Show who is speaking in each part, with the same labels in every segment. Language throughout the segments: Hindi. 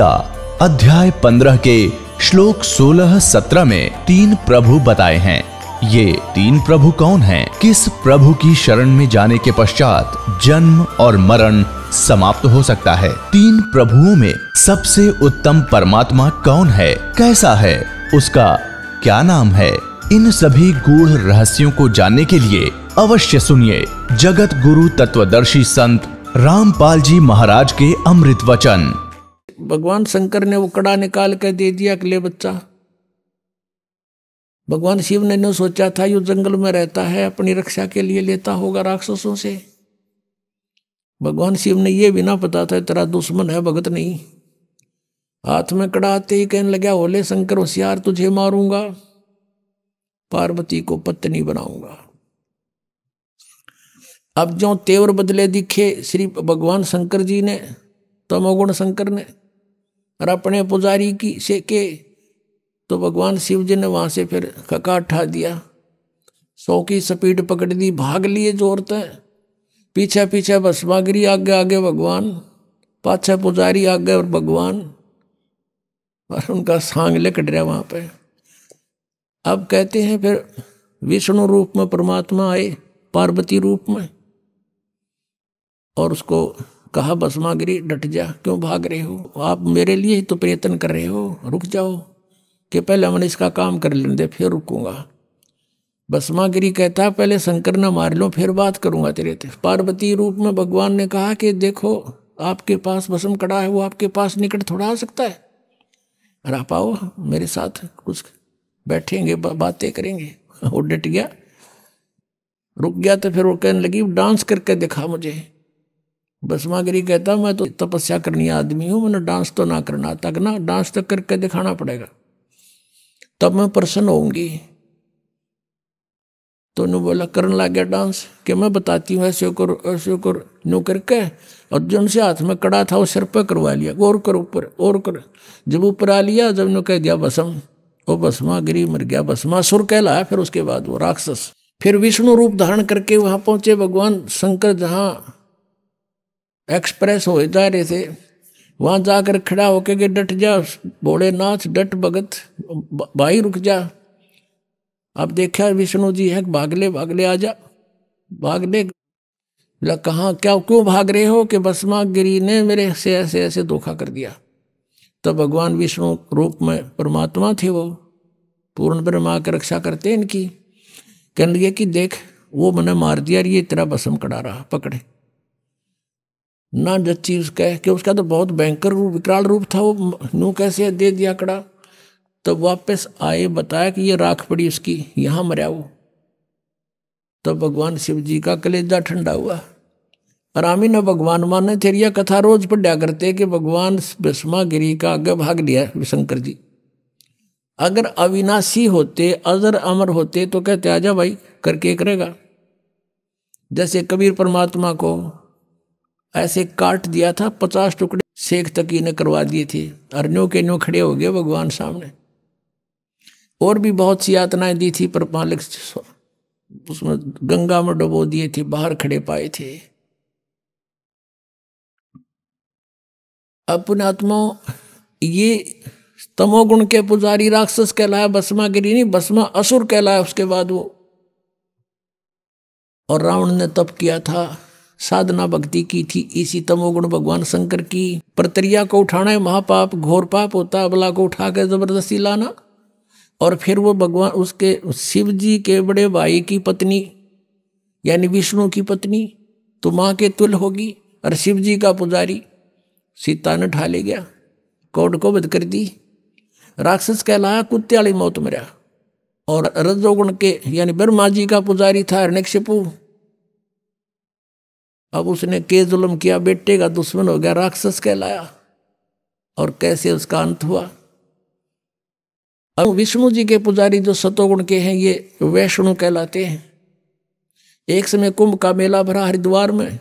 Speaker 1: गीता अध्याय पंद्रह के श्लोक सोलह सत्रह में तीन प्रभु बताए हैं ये तीन प्रभु कौन हैं? किस प्रभु की शरण में जाने के पश्चात जन्म और मरण समाप्त हो सकता है तीन प्रभुओं में सबसे उत्तम परमात्मा कौन है कैसा है उसका क्या नाम है इन सभी गूढ़ रहस्यों को जानने के लिए अवश्य सुनिए जगत गुरु तत्वदर्शी संत रामपाल जी महाराज के अमृत वचन
Speaker 2: भगवान शंकर ने वो कड़ा निकाल कर दे दिया अगले बच्चा भगवान शिव ने न सोचा था यू जंगल में रहता है अपनी रक्षा के लिए लेता होगा राक्षसों से भगवान शिव ने यह भी ना पता था तेरा दुश्मन है भगत नहीं हाथ में कड़ा आते ही कहने लगा होले शंकर होशियार तुझे मारूंगा पार्वती को पत्नी बनाऊंगा अब जो तेवर बदले दिखे श्री भगवान शंकर जी ने तमोगुण शंकर ने और अपने पुजारी की से के तो भगवान शिव जी ने वहाँ से फिर खका उठा दिया सौ की स्पीड पकड़ दी भाग लिए जोर तय पीछे पीछे भस्मागिरी आगे आगे भगवान पाछे पुजारी आगे और भगवान और उनका सांग लिकट रहा वहाँ पे अब कहते हैं फिर विष्णु रूप में परमात्मा आए पार्वती रूप में और उसको कहा बसमा गिरी डट जा क्यों भाग रहे हो आप मेरे लिए ही तो प्रयत्न कर रहे हो रुक जाओ कि पहले मैंने इसका काम कर लेने दे फिर रुकूंगा बसमा गिरी कहता है पहले शंकर ना मार लो फिर बात करूंगा तेरे ते पार्वती रूप में भगवान ने कहा कि देखो आपके पास भसम कड़ा है वो आपके पास निकट थोड़ा आ सकता है अरे आप आओ मेरे साथ कुछ बैठेंगे बा, बातें करेंगे वो डट गया रुक गया तो फिर वो कहने लगी डांस करके दिखा मुझे बसमागिरी कहता मैं तो तपस्या करनी आदमी हूँ मैंने डांस तो ना करना तक ना डांस तो करके दिखाना पड़ेगा तब मैं प्रसन्न होंगी तो उन्होंने बोला करने लग गया डांस कि मैं बताती हूँ ऐसे कर ऐसे कर नो करके और जो उनसे हाथ में कड़ा था वो सिर पर करवा लिया और कर ऊपर और कर जब ऊपर आ लिया जब उन्होंने कह दिया बसम वो बसमा गिरी मर गया बसमा सुर कहलाया फिर उसके बाद वो राक्षस फिर विष्णु रूप धारण करके वहाँ पहुँचे भगवान शंकर जहाँ एक्सप्रेस रहे थे वहाँ जाकर खड़ा होके के डट जा नाथ डट भगत भाई रुक जा अब देखा विष्णु जी है भागले भागले आ जा भागले कहाँ क्या क्यों भाग रहे हो कि बसमा गिरी ने मेरे से ऐसे ऐसे धोखा कर दिया तब भगवान विष्णु रूप में परमात्मा थे वो पूर्ण ब्रह्मा की रक्षा करते इनकी कहने लगे कि देख वो मैंने मार दिया ये तेरा बसम कड़ा रहा पकड़े ना जच्ची उसका कि उसका तो बहुत भयंकर रूप विकराल रूप था वो नू कैसे दे दिया कड़ा तब तो वापस आए बताया कि ये राख पड़ी उसकी यहाँ मरा वो तब तो भगवान शिव जी का कलेजा ठंडा हुआ रामी ने न भगवान माने तेरिया कथा रोज पढ़ा करते कि भगवान विषमा गिरी का आगे भाग लिया शंकर जी अगर अविनाशी होते अजर अमर होते तो कहते आजा भाई करके करेगा जैसे कबीर परमात्मा को ऐसे काट दिया था पचास टुकड़े शेख तकी ने करवा दिए थे अरण्यों के न्यों खड़े हो गए भगवान सामने और भी बहुत सी यातनाएं दी थी पर मालिक उसमें गंगा में डुबो दिए थे बाहर खड़े पाए थे अपने आत्मा ये तमोगुण के पुजारी राक्षस कहलाया गिरी नहीं बसमा असुर कहलाया उसके बाद वो और रावण ने तप किया था साधना भक्ति की थी इसी तमोगुण भगवान शंकर की प्रतरिया को उठाना है महापाप घोर पाप होता अबला को उठा कर जबरदस्ती लाना और फिर वो भगवान उसके शिव जी के बड़े भाई की पत्नी यानी विष्णु की पत्नी तो माँ के तुल होगी और शिव जी का पुजारी सीता ने ठा ले गया कोड को बद कर दी राक्षस कहलाया कुत्ते वाली मौत मरिया और रजोगुण के यानी ब्रह्मा जी का पुजारी था हरणिकशिपु अब उसने के जुल्म किया बेटे का दुश्मन हो गया राक्षस कहलाया और कैसे उसका अंत हुआ अब विष्णु जी के पुजारी जो सतोगुण के हैं ये वैष्णु कहलाते हैं एक समय कुंभ का मेला भरा हरिद्वार में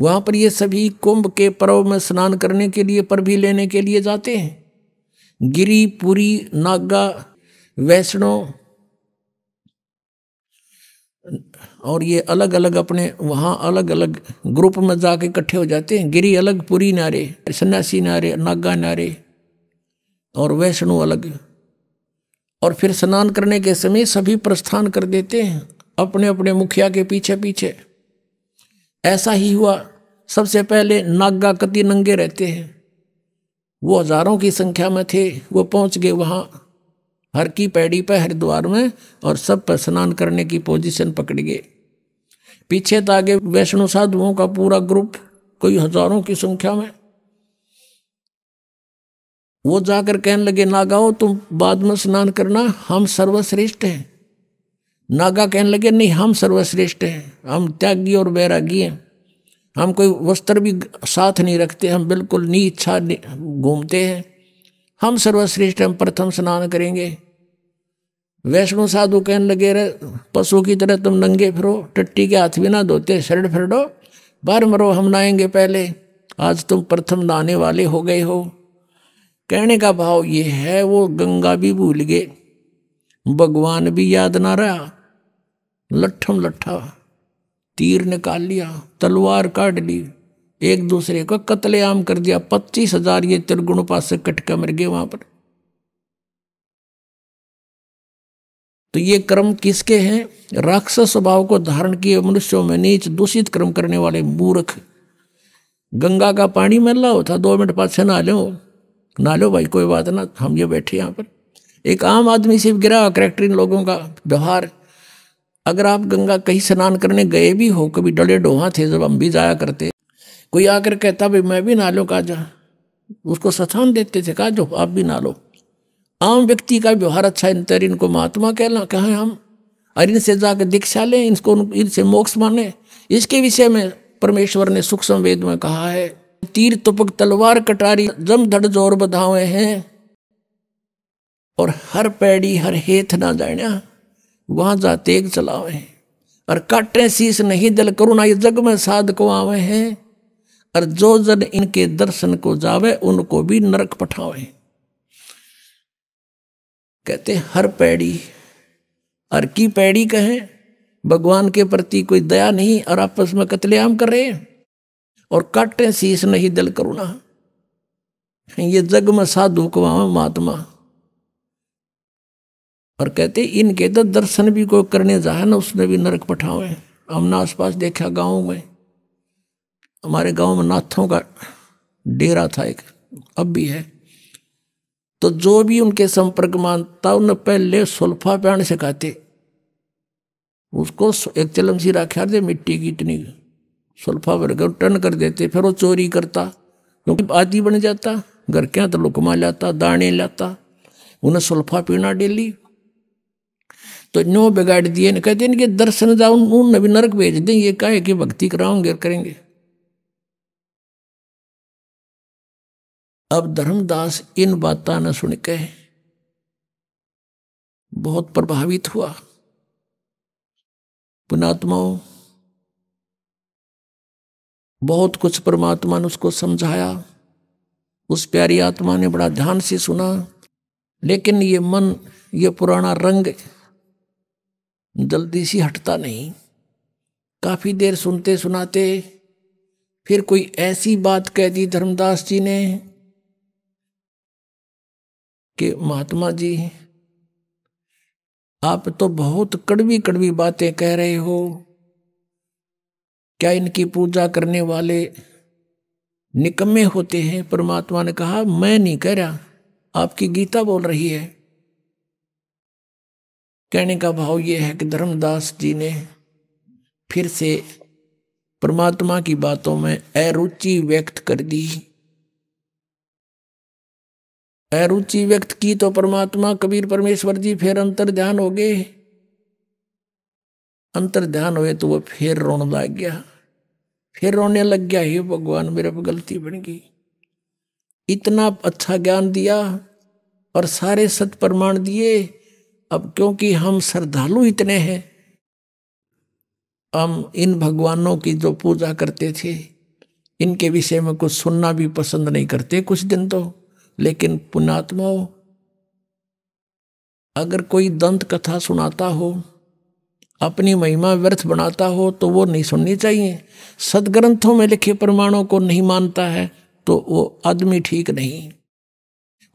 Speaker 2: वहां पर ये सभी कुंभ के पर्व में स्नान करने के लिए पर भी लेने के लिए जाते हैं गिरी पुरी नागा वैष्णो और ये अलग अलग अपने वहाँ अलग अलग ग्रुप में जाके इकट्ठे हो जाते हैं गिरी अलग पुरी नारे सन्यासी नारे नागा नारे और वैष्णो अलग और फिर स्नान करने के समय सभी प्रस्थान कर देते हैं अपने अपने मुखिया के पीछे पीछे ऐसा ही हुआ सबसे पहले नागा कति नंगे रहते हैं वो हजारों की संख्या में थे वो पहुंच गए वहाँ हर की पैड़ी पर हरिद्वार में और सब पर स्नान करने की पोजीशन पकड़ गए पीछे तागे वैष्णो साधुओं का पूरा ग्रुप कोई हजारों की संख्या में वो जाकर कहने लगे नागाओ तुम बाद में स्नान करना हम सर्वश्रेष्ठ हैं नागा कहने लगे नहीं हम सर्वश्रेष्ठ हैं हम त्यागी और बैरागी हैं हम कोई वस्त्र भी साथ नहीं रखते हम बिल्कुल नी इच्छा घूमते हैं हम सर्वश्रेष्ठ हम प्रथम स्नान करेंगे वैष्णो साधु कहन लगे रहे पशु की तरह तुम नंगे फिरो टट्टी के हाथ भी ना धोते शरण फिरड़ो बार मरो हम नहाएंगे पहले आज तुम प्रथम नहाने वाले हो गए हो कहने का भाव ये है वो गंगा भी भूल गए भगवान भी याद ना रहा लट्ठम लट्ठा तीर निकाल लिया तलवार काट ली एक दूसरे को कत्लेआम कर दिया पच्चीस हजार ये त्रिगुण पास से कटका मर गए वहां पर तो ये कर्म किसके हैं राक्षस स्वभाव को धारण किए मनुष्यों में नीच दूषित कर्म करने वाले मूर्ख गंगा का पानी मिल रहा होता दो मिनट बाद से नहा लो नहा लो भाई कोई बात ना हम ये बैठे यहाँ पर एक आम आदमी से गिरा हुआ करेक्टर इन लोगों का व्यवहार अगर आप गंगा कहीं स्नान करने गए भी हो कभी डले डोहा थे जब हम भी जाया करते कोई आकर कहता भाई मैं भी ना लो का जा उसको सथान देते थे कहा जो आप भी ना लो आम व्यक्ति का व्यवहार अच्छा इन तर इनको महात्मा कहना कहें हम और इनसे जाकर दीक्षा लें इनको इनसे मोक्ष माने इसके विषय में परमेश्वर ने सुख संवेद में कहा है तीर तुपक तलवार कटारी जम धड़ जोर बधावे हैं और हर पैड़ी हर हेथ ना जाना वहां जाते चलावे और काटे शीश नहीं दल करुणा ये जग में साध को आवे हैं और जो जन इनके दर्शन को जावे उनको भी नरक पठावे कहते हर पैड़ी हर की पैड़ी कहे भगवान के प्रति कोई दया नहीं और आपस में कतलेआम कर रहे हैं और काटे शीश नहीं दिल करुणा ये जग में साधु कवा महात्मा और कहते इनके तो दर्शन भी कोई करने जाए ना उसने भी नरक पठावे हमने आसपास देखा गाँव में हमारे गांव में नाथों का डेरा था एक अब भी है तो जो भी उनके संपर्क मानता उन्हें पहले सुल्फा पैण सिखाते उसको एक चलम सी राख्या दे मिट्टी की इतनी सुल्फा कर टर्न कर देते फिर वो चोरी करता क्योंकि आदि बन जाता घर के तो लुकमा लाता दाने लाता उन्हें सुल्फा पीना डेली तो नो बिगाड़ दिए कहते इनके दर्शन जाओ उन नरक भेज दें ये कहे कि भक्ति कराओगे
Speaker 3: करेंगे अब धर्मदास इन बातों न सुन के बहुत प्रभावित हुआ पुणात्माओं
Speaker 2: बहुत कुछ परमात्मा ने उसको समझाया उस प्यारी आत्मा ने बड़ा ध्यान से सुना लेकिन ये मन ये पुराना रंग जल्दी से हटता नहीं काफ़ी देर सुनते सुनाते फिर कोई ऐसी बात कह दी धर्मदास जी ने कि महात्मा जी आप तो बहुत कड़वी कड़वी बातें कह रहे हो क्या इनकी पूजा करने वाले निकम्मे होते हैं परमात्मा ने कहा मैं नहीं कह रहा आपकी गीता बोल रही है कहने का भाव यह है कि धर्मदास जी ने फिर से परमात्मा की बातों में अरुचि व्यक्त कर दी अरुचि व्यक्त की तो परमात्मा कबीर परमेश्वर जी फिर अंतर ध्यान हो गए अंतर ध्यान हुए तो वह फिर रोन लग गया फिर रोने लग गया ही भगवान मेरे पर गलती बन गई इतना अच्छा ज्ञान दिया और सारे सत प्रमाण दिए अब क्योंकि हम श्रद्धालु इतने हैं हम इन भगवानों की जो पूजा करते थे इनके विषय में कुछ सुनना भी पसंद नहीं करते कुछ दिन तो लेकिन पुणात्माओं अगर कोई दंत कथा सुनाता हो अपनी महिमा व्यर्थ बनाता हो तो वो नहीं सुननी चाहिए सदग्रंथों में लिखे प्रमाणों को नहीं मानता है तो वो आदमी ठीक नहीं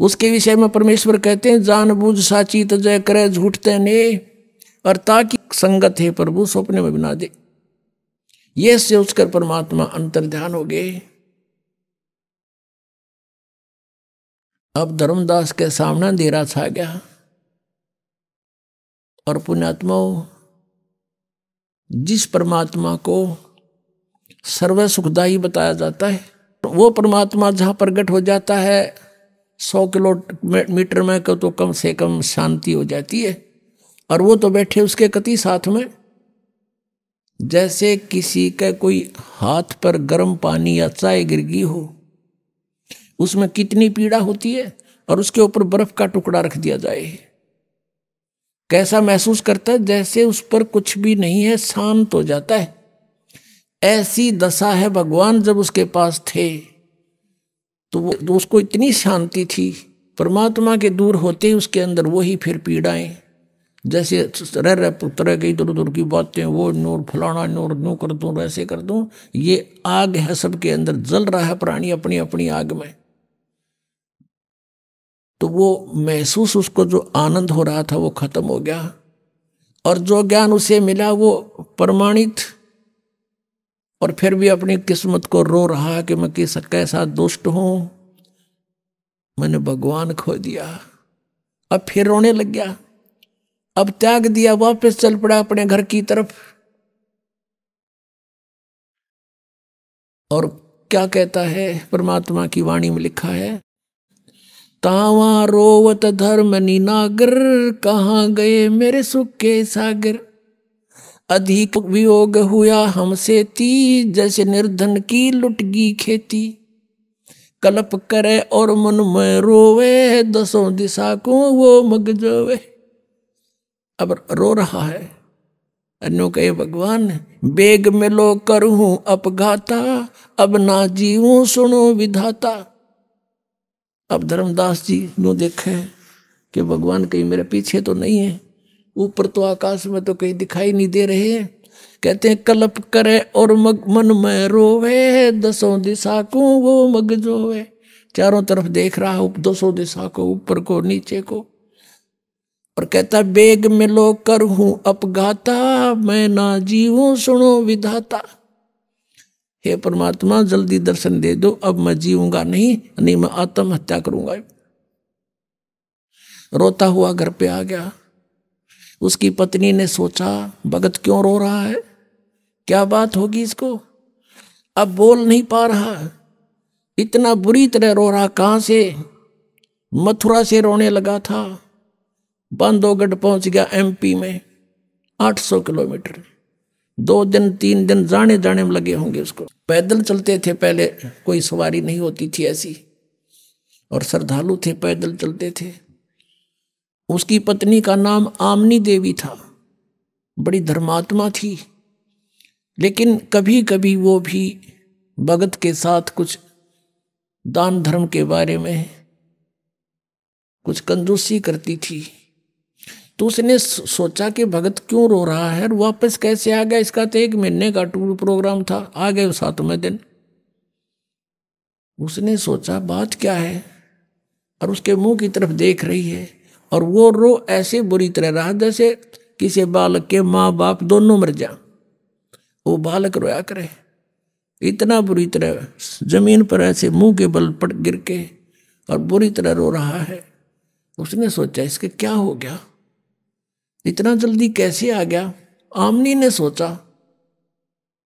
Speaker 2: उसके विषय में परमेश्वर कहते हैं जानबूझ साची तय करे झूठते ने और ताकि संगत है प्रभु सपने में बिना दे ये से उसकर परमात्मा अंतर ध्यान हो गए अब धर्मदास के सामने अंधेरा छा गया और पुण्यात्माओं जिस परमात्मा को सर्व सुखदायी बताया जाता है वो परमात्मा जहाँ प्रगट हो जाता है सौ किलो मीटर में तो, तो कम से कम शांति हो जाती है और वो तो बैठे उसके कति साथ में जैसे किसी का कोई हाथ पर गर्म पानी या चाय गिर गई हो उसमें कितनी पीड़ा होती है और उसके ऊपर बर्फ का टुकड़ा रख दिया जाए कैसा महसूस करता है जैसे उस पर कुछ भी नहीं है शांत हो जाता है ऐसी दशा है भगवान जब उसके पास थे तो वो तो उसको इतनी शांति थी परमात्मा के दूर होते ही उसके अंदर वही फिर पीड़ाएं जैसे रह रह पुत्र के इधर उधर की बातें वो नूर फलाना नूर नू कर दूँ ऐसे कर दूँ ये आग है सबके अंदर जल रहा है प्राणी अपनी अपनी आग में तो वो महसूस उसको जो आनंद हो रहा था वो खत्म हो गया और जो ज्ञान उसे मिला वो प्रमाणित और फिर भी अपनी किस्मत को रो रहा कि मैं किस कैसा दुष्ट हूं मैंने भगवान खो दिया अब फिर रोने लग गया अब त्याग दिया वापस चल पड़ा अपने घर की तरफ और क्या कहता है परमात्मा की वाणी में लिखा है तावा रोवत धर्म निनागर कहाँ गए मेरे सुख के सागर अधिक वियोग हुआ हमसे ती जैसे निर्धन की लुटगी खेती कलप करे और मन में रोवे दसों दिशा को वो मगजोवे अब रो रहा है अन्यों कहे भगवान बेग में लो करूं अपघाता अब ना जीवू सुनो विधाता अब धर्मदास जी नो देखे कि भगवान कहीं मेरे पीछे तो नहीं है ऊपर तो आकाश में तो कहीं दिखाई नहीं दे रहे हैं कहते हैं कलप करे और मग मन में रोवे दसों दिशा को वो मग जोवे चारों तरफ देख रहा है दसों दिशा को ऊपर को नीचे को और कहता बेग में लो कर हूं अपघाता मैं ना जीव सुनो विधाता हे परमात्मा जल्दी दर्शन दे दो अब मैं जीऊंगा नहीं नहीं मैं आत्महत्या करूंगा रोता हुआ घर पे आ गया उसकी पत्नी ने सोचा भगत क्यों रो रहा है क्या बात होगी इसको अब बोल नहीं पा रहा इतना बुरी तरह रो रहा कहाँ से मथुरा से रोने लगा था बांधोगढ़ पहुंच गया एमपी में 800 किलोमीटर दो दिन तीन दिन जाने जाने में लगे होंगे उसको पैदल चलते थे पहले कोई सवारी नहीं होती थी ऐसी और श्रद्धालु थे पैदल चलते थे उसकी पत्नी का नाम आमनी देवी था बड़ी धर्मात्मा थी लेकिन कभी कभी वो भी भगत के साथ कुछ दान धर्म के बारे में कुछ कंजूसी करती थी तो उसने सोचा कि भगत क्यों रो रहा है और वापस कैसे आ गया इसका तो एक महीने का टूर प्रोग्राम था आ गए सातवें दिन उसने सोचा बात क्या है और उसके मुंह की तरफ देख रही है और वो रो ऐसे बुरी तरह रहा जैसे किसी बालक के माँ बाप दोनों मर जा वो बालक रोया करे इतना बुरी तरह जमीन पर ऐसे मुंह के बल पड़ गिर के और बुरी तरह रो रहा है उसने सोचा इसके क्या हो गया इतना जल्दी कैसे आ गया आमनी ने सोचा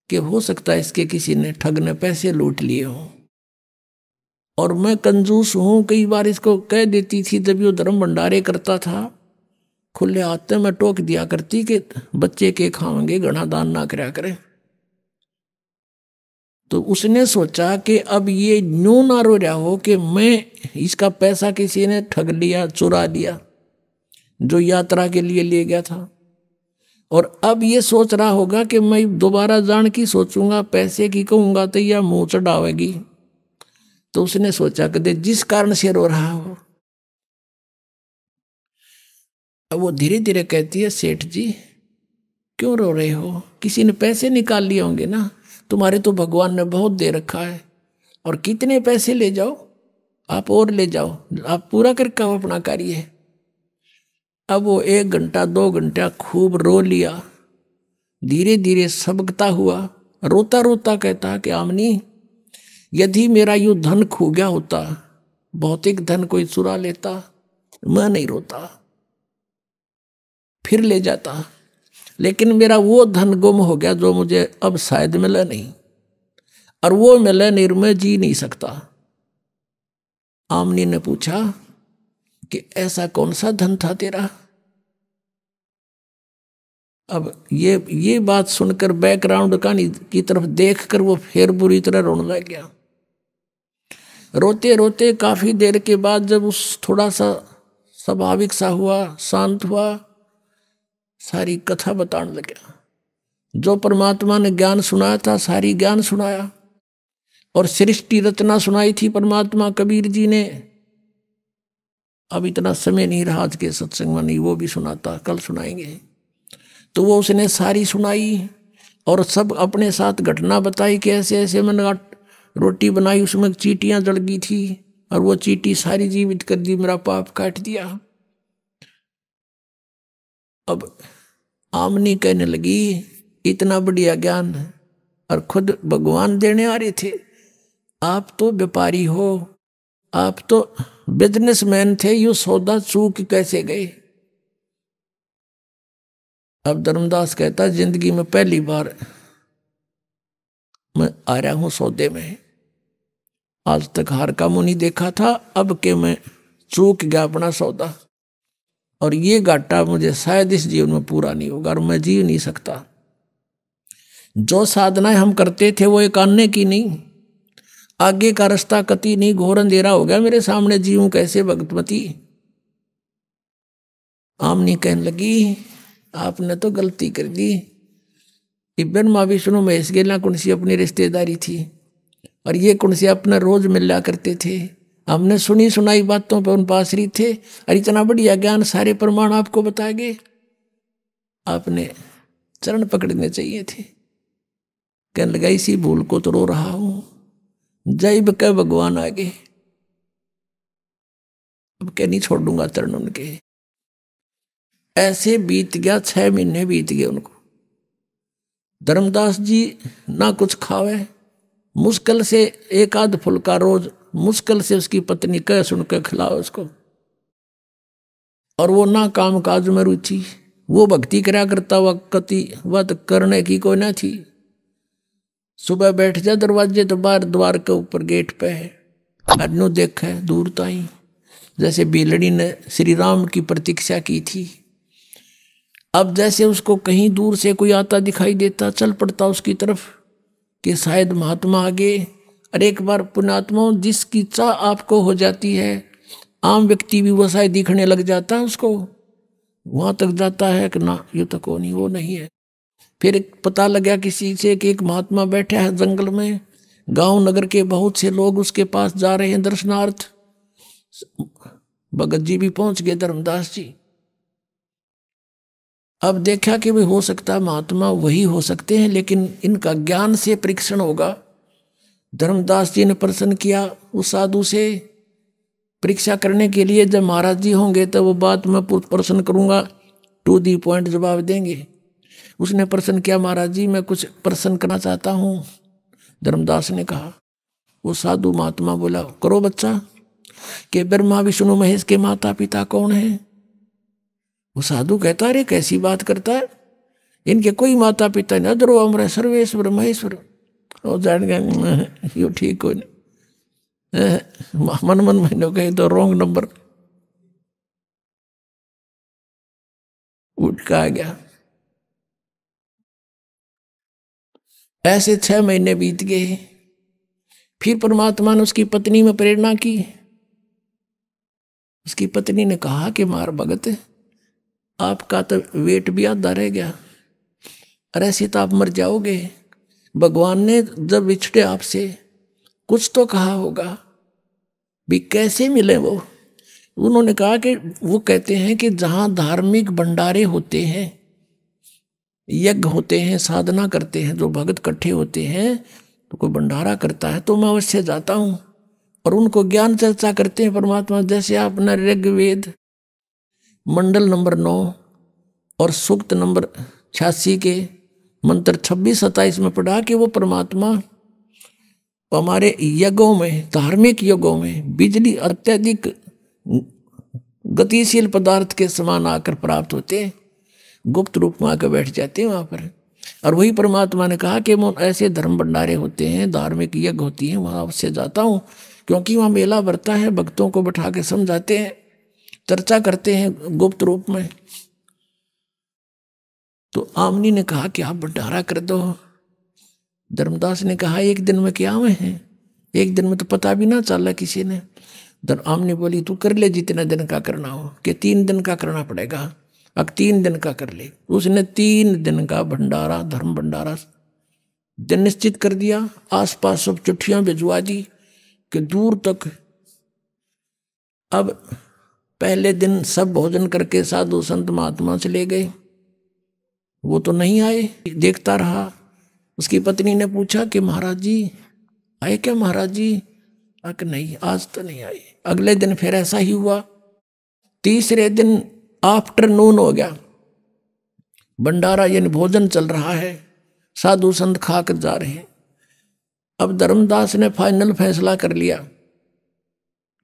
Speaker 2: कि हो सकता है इसके किसी ने ठग ने पैसे लूट लिए हों और मैं कंजूस हूँ कई बार इसको कह देती थी जब यो धर्म भंडारे करता था खुले हाथ में टोक दिया करती कि बच्चे के खाओगे घना दान ना कराया करें तो उसने सोचा कि अब ये न्यू ना रो रहा हो कि मैं इसका पैसा किसी ने ठग लिया चुरा लिया जो यात्रा के लिए ले गया था और अब ये सोच रहा होगा कि मैं दोबारा जान की सोचूंगा पैसे की कहूंगा तो यह मुंह चढ़ावेगी तो उसने सोचा कि जिस कारण से रो रहा हो अब वो धीरे धीरे कहती है सेठ जी क्यों रो रहे हो किसी ने पैसे निकाल लिए होंगे ना तुम्हारे तो भगवान ने बहुत दे रखा है और कितने पैसे ले जाओ आप और ले जाओ आप पूरा करके अपना कार्य है अब वो एक घंटा दो घंटा खूब रो लिया धीरे धीरे सबकता हुआ रोता रोता कहता कि आमनी यदि मेरा यू धन खो गया होता भौतिक धन कोई चुरा लेता मैं नहीं रोता फिर ले जाता लेकिन मेरा वो धन गुम हो गया जो मुझे अब शायद मिला नहीं और वो मिला निर्मय जी नहीं सकता आमनी ने पूछा कि ऐसा कौन सा धन था तेरा अब ये ये बात सुनकर बैकग्राउंड कहानी की तरफ देखकर वो फिर बुरी तरह रोने लग गया रोते रोते काफ़ी देर के बाद जब उस थोड़ा सा स्वाभाविक सा हुआ शांत हुआ सारी कथा बताने गया जो परमात्मा ने ज्ञान सुनाया था सारी ज्ञान सुनाया और सृष्टि रचना सुनाई थी परमात्मा कबीर जी ने अब इतना समय नहीं रहा आज के सत्संग में नहीं वो भी सुनाता कल सुनाएंगे तो वो उसने सारी सुनाई और सब अपने साथ घटना बताई कि ऐसे ऐसे मैंने रोटी बनाई उसमें चीटियाँ जल गई थी और वो चीटी सारी जीवित कर दी मेरा पाप काट दिया अब आमनी कहने लगी इतना बढ़िया ज्ञान और खुद भगवान देने आ रहे थे आप तो व्यापारी हो आप तो बिजनेसमैन थे यू सौदा चूक कैसे गए अब धर्मदास कहता जिंदगी में पहली बार मैं आ रहा हूं सौदे में आज तक हार का मुनि देखा था अब के मैं चूक गया अपना सौदा और ये घाटा मुझे शायद इस जीवन में पूरा नहीं होगा और मैं जी नहीं सकता जो साधनाएं हम करते थे वो एक अन्य की नहीं आगे का रास्ता कति नहीं घोर अंधेरा हो गया मेरे सामने जीव कैसे भगतमती आमनी कहने लगी आपने तो गलती कर दी कि ब्रह्मा विष्णु महेश गेला कुणसी अपनी रिश्तेदारी थी और ये कुंसी अपना रोज मिला करते थे हमने सुनी सुनाई बातों पर उन पासरी थे और इतना बढ़िया ज्ञान सारे प्रमाण आपको बताए गए आपने चरण पकड़ने चाहिए थे कहने लगा इसी भूल को तो रो रहा हूँ जैब कह भगवान आ गए अब कह नहीं छोड़ दूंगा तरण उनके ऐसे बीत गया छह महीने बीत गए उनको धर्मदास जी ना कुछ खावे मुश्किल से एक आध फुलका रोज मुश्किल से उसकी पत्नी कह सुन के खिलाओ उसको और वो ना काम काज में रुचि वो भक्ति करा करता वक्ति वत करने की कोई ना थी सुबह बैठ जा दरवाजे तो बाहर द्वार के ऊपर गेट पे है अनु देखा है दूर तो आई जैसे बेलड़ी ने श्री राम की प्रतीक्षा की थी अब जैसे उसको कहीं दूर से कोई आता दिखाई देता चल पड़ता उसकी तरफ कि शायद महात्मा आगे और एक बार पुणात्मा जिसकी चाह आपको हो जाती है आम व्यक्ति भी वो शायद दिखने लग जाता है उसको वहां तक जाता है कि ना ये तो कौन ही वो नहीं है फिर पता लग गया किसी से कि एक महात्मा बैठा है जंगल में गांव नगर के बहुत से लोग उसके पास जा रहे हैं दर्शनार्थ भगत जी भी पहुंच गए धर्मदास जी अब देखा कि भी हो सकता महात्मा वही हो सकते हैं लेकिन इनका ज्ञान से परीक्षण होगा धर्मदास जी ने प्रश्न किया उस साधु से परीक्षा करने के लिए जब महाराज जी होंगे तो वो बात मैं प्रश्न करूंगा टू दी पॉइंट जवाब देंगे उसने प्रश्न किया महाराज जी मैं कुछ प्रश्न करना चाहता हूँ धर्मदास ने कहा वो साधु महात्मा बोला करो बच्चा के ब्रह्मा विष्णु महेश के माता पिता कौन है वो साधु कहता अरे कैसी बात करता है इनके कोई माता पिता नहीं अदरो अमर सर्वेश्वर महेश्वर और जान गए यो ठीक हो हाँ, मन मन महीनों गए तो रोंग नंबर
Speaker 3: उठ का आ गया ऐसे छह महीने बीत गए
Speaker 2: फिर परमात्मा ने उसकी पत्नी में प्रेरणा की उसकी पत्नी ने कहा कि मार भगत आपका तो वेट भी आधा रह गया अरे ऐसे तो आप मर जाओगे भगवान ने जब बिछड़े आपसे कुछ तो कहा होगा भी कैसे मिले वो उन्होंने कहा कि वो कहते हैं कि जहाँ धार्मिक भंडारे होते हैं यज्ञ होते हैं साधना करते हैं जो भगत इकट्ठे होते हैं तो कोई भंडारा करता है तो मैं अवश्य जाता हूँ और उनको ज्ञान चर्चा करते हैं परमात्मा जैसे आपने ऋग्वेद मंडल नंबर नौ और सूक्त नंबर छियासी के मंत्र छब्बीस सत्ताईस में पढ़ा कि वो परमात्मा हमारे यज्ञों में धार्मिक यज्ञों में बिजली अत्यधिक गतिशील पदार्थ के समान आकर प्राप्त होते हैं गुप्त रूप में आकर बैठ जाते हैं वहाँ पर और वही परमात्मा ने कहा कि ऐसे धर्म भंडारे होते हैं धार्मिक यज्ञ होती हैं वहाँ से जाता हूँ क्योंकि वहाँ मेला बरता है भक्तों को बैठा के समझाते हैं चर्चा करते हैं गुप्त रूप में तो आमनी ने कहा कि आप भंडारा कर दो धर्मदास ने कहा एक दिन में क्या हुए हैं एक दिन में तो पता भी ना चला किसी ने आमनी बोली तू कर ले जितने दिन का करना हो कि तीन दिन का करना पड़ेगा अब तीन दिन का कर ले उसने तीन दिन का भंडारा धर्म भंडारा दिन निश्चित कर दिया आसपास सब चिट्ठियां भिजवा दी कि दूर तक अब पहले दिन सब भोजन करके साधु संत महात्मा चले गए वो तो नहीं आए देखता रहा उसकी पत्नी ने पूछा कि महाराज जी आए क्या महाराज जी अक नहीं आज तो नहीं आए अगले दिन फिर ऐसा ही हुआ तीसरे दिन आफ्टरनून हो गया भंडारा यानी भोजन चल रहा है साधु संत खा कर जा रहे हैं अब धर्मदास ने फाइनल फैसला कर लिया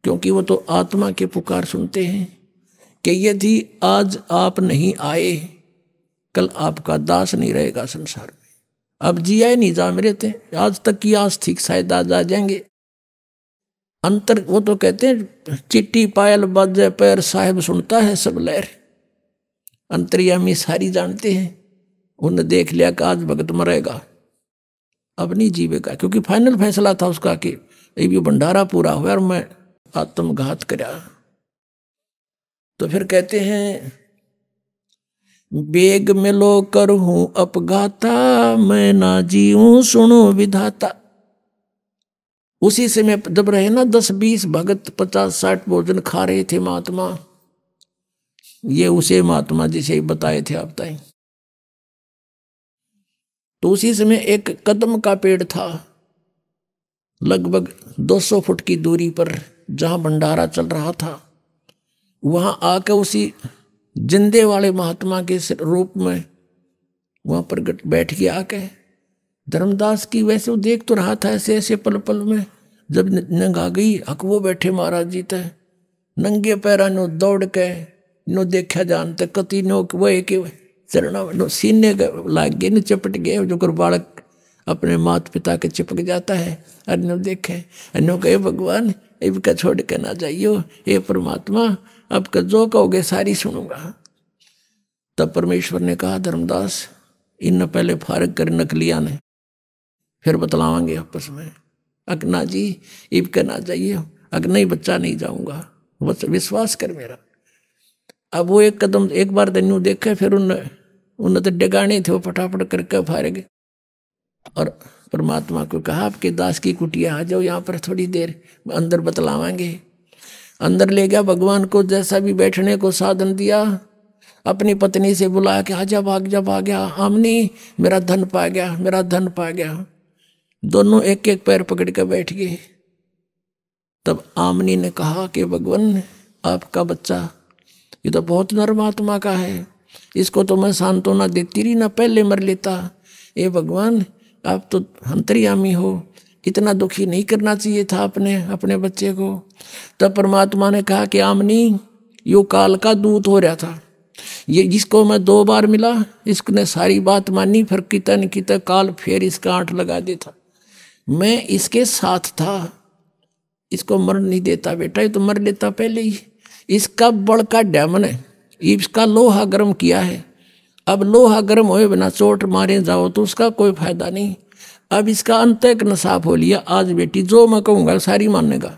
Speaker 2: क्योंकि वो तो आत्मा के पुकार सुनते हैं कि यदि आज आप नहीं आए कल आपका दास नहीं रहेगा संसार में अब जिया नहीं जा मेरे थे आज तक की आज ठीक शायद आज आ जाएंगे अंतर वो तो कहते हैं चिट्टी पायल बाजे पैर साहेब सुनता है सब लहर अंतरियामी सारी जानते हैं उन्हें देख लिया कि आज भगत मरेगा अब नहीं जीवेगा क्योंकि फाइनल फैसला था उसका कि ये भंडारा पूरा हुआ और मैं आत्मघात करा तो फिर कहते हैं बेग मिलो कर हूं अपघाता मैं ना जीऊं सुनो विधाता उसी समय जब रहे ना दस बीस भगत पचास साठ भोजन खा रहे थे महात्मा ये उसे महात्मा जिसे बताए थे आप ताई तो उसी समय एक कदम का पेड़ था लगभग 200 फुट की दूरी पर जहां भंडारा चल रहा था वहां आकर उसी जिंदे वाले महात्मा के रूप में वहां पर बैठ के आके धर्मदास की वैसे वो देख तो रहा था ऐसे ऐसे पल पल में जब नंग आ गई अकबो बैठे महाराज जी ते नंगे पैरा नो दौड़ के नो देखा जानते कति नो वह एक चरणा नो सीने लाग गए नो चपट गए जो कर बालक अपने मात पिता के चिपक जाता है अन्य देखे अन्य कहे भगवान इबका छोड़ के ना जाइयो हे परमात्मा आपका जो कहोगे सारी सुनूंगा तब परमेश्वर ने कहा धर्मदास इन पहले फारग कर नकलिया ने फिर बतलावांगे आपस में अग्ना जी इब कहना चाहिए अगना ही बच्चा नहीं जाऊंगा बस विश्वास कर मेरा अब वो एक कदम एक बार तेनू तो देखे फिर उन उन तो डेगाने थे वो फटाफट करके फारे गए और परमात्मा को कहा आपके दास की कुटिया आ जाओ यहाँ पर थोड़ी देर अंदर बतलावेंगे अंदर ले गया भगवान को जैसा भी बैठने को साधन दिया अपनी पत्नी से बुलाया कि जा भाग जा भाग गया आमनी मेरा धन पा गया मेरा धन पा गया दोनों एक एक पैर पकड़ कर बैठ गए तब आमनी ने कहा कि भगवान आपका बच्चा ये तो बहुत नर्म आत्मा का है इसको तो मैं सांत्वना देती रही ना पहले मर लेता ये भगवान आप तो अंतर्यामी हो इतना दुखी नहीं करना चाहिए था आपने अपने बच्चे को तब परमात्मा ने कहा कि आमनी यो काल का दूत हो रहा था ये जिसको मैं दो बार मिला इसने सारी बात मानी फिर कितन कित काल फिर इसका आठ लगा देता मैं इसके साथ था इसको मर नहीं देता बेटा ये तो मर लेता पहले ही इसका बड़ का डैमन है इसका लोहा गर्म किया है अब लोहा गर्म होए बिना चोट मारे जाओ तो उसका कोई फायदा नहीं अब इसका अंत न साफ हो लिया आज बेटी जो मैं कहूँगा सारी मानेगा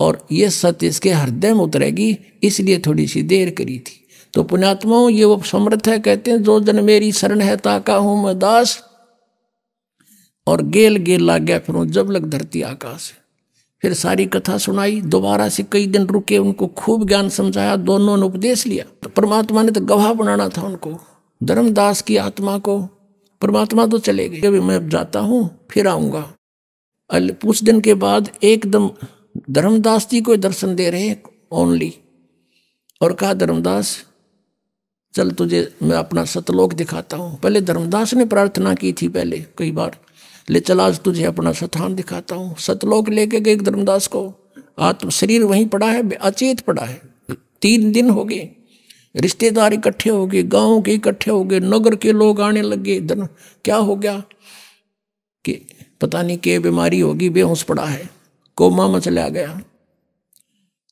Speaker 2: और ये सत्य इसके हृदय में उतरेगी इसलिए थोड़ी सी देर करी थी तो पुणात्माओं ये वो समर्थ है कहते हैं जो जन मेरी शरण है ताका हूँ मैं दास और गेल गेल ला गया फिर जब लग धरती आकाश फिर सारी कथा सुनाई दोबारा से कई दिन रुके उनको खूब ज्ञान समझाया दोनों ने उपदेश लिया तो परमात्मा ने तो गवाह बनाना था उनको धर्मदास की आत्मा को परमात्मा तो चले गए अभी मैं जाता हूँ फिर आऊँगा कुछ दिन के बाद एकदम धर्मदास जी को दर्शन दे रहे हैं ओनली और कहा धर्मदास चल तुझे मैं अपना सतलोक दिखाता हूँ पहले धर्मदास ने प्रार्थना की थी पहले कई बार ले चला आज तुझे अपना स्थान दिखाता हूँ सतलोक लेके गए धर्मदास को आत्म शरीर वहीं पड़ा है अचेत पड़ा है तीन दिन हो गए रिश्तेदार इकट्ठे हो गए गाँव के इकट्ठे हो गए नगर के लोग आने लग गए धर्म क्या हो गया कि पता नहीं क्या बीमारी होगी बेहोश पड़ा है कोमा में आ गया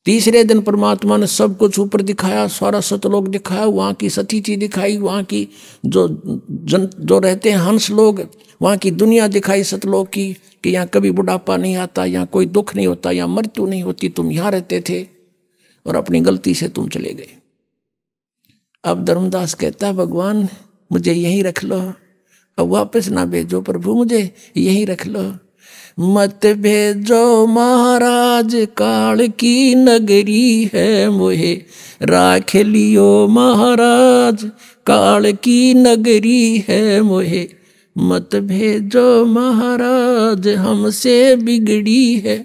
Speaker 2: तीसरे दिन परमात्मा ने सब कुछ ऊपर दिखाया सारा सतलोक दिखाया वहाँ की चीज दिखाई वहाँ की जो जन जो रहते हैं हंस लोग वहाँ की दुनिया दिखाई सतलोक की कि यहाँ कभी बुढ़ापा नहीं आता यहाँ कोई दुख नहीं होता यहाँ मृत्यु नहीं होती तुम यहाँ रहते थे और अपनी गलती से तुम चले गए अब धर्मदास कहता भगवान मुझे यहीं रख लो अब वापस ना भेजो प्रभु मुझे यहीं रख लो मत भेजो महाराज काल की नगरी है मोहे राख लियो महाराज काल की नगरी है मोहे मत भेजो महाराज हमसे बिगड़ी है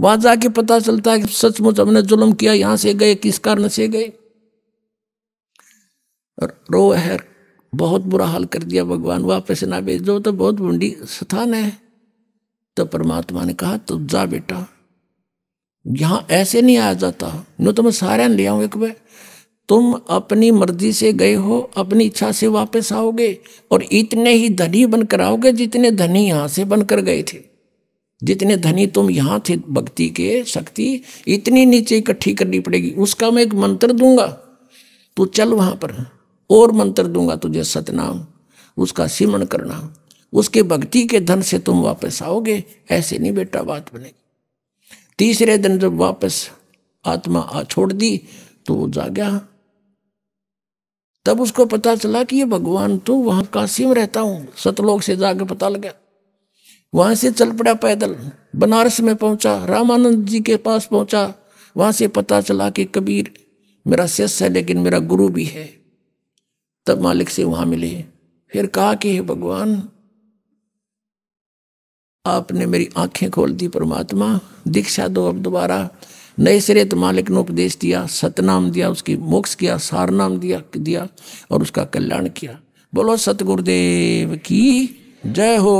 Speaker 2: वहां जाके पता चलता है कि सचमुच हमने जुल्म किया यहां से गए किस कारण से गए रो है बहुत बुरा हाल कर दिया भगवान वापस ना भेजो तो बहुत बुंडी स्थान है तो परमात्मा ने कहा तू जा बेटा यहां ऐसे नहीं आया जाता न तो मैं सारे ले आऊं एक बार तुम अपनी मर्जी से गए हो अपनी इच्छा से वापस आओगे और इतने ही धनी बनकर आओगे जितने धनी यहां से बनकर गए थे जितने धनी तुम यहां थे भक्ति के शक्ति इतनी नीचे इकट्ठी करनी पड़ेगी उसका मैं एक मंत्र दूंगा तू चल वहां पर और मंत्र दूंगा तुझे सतनाम उसका सिमरण करना उसके भक्ति के धन से तुम वापस आओगे ऐसे नहीं बेटा बात बनेगी तीसरे दिन जब वापस आत्मा आ छोड़ दी तो वो गया तब उसको पता चला कि ये भगवान तो वहां काशी में रहता हूँ सतलोक से जाकर पता लग गया वहां से चल पड़ा पैदल बनारस में पहुंचा रामानंद जी के पास पहुंचा वहां से पता चला कि कबीर मेरा शिष्य है लेकिन मेरा गुरु भी है तब मालिक से वहां मिले फिर कहा कि हे भगवान आपने मेरी आंखें खोल दी परमात्मा दीक्षा दो अब दोबारा नए सिरे तो मालिक ने उपदेश दिया सतनाम दिया उसकी मोक्ष किया नाम दिया दिया और उसका कल्याण किया बोलो सतगुरुदेव की जय हो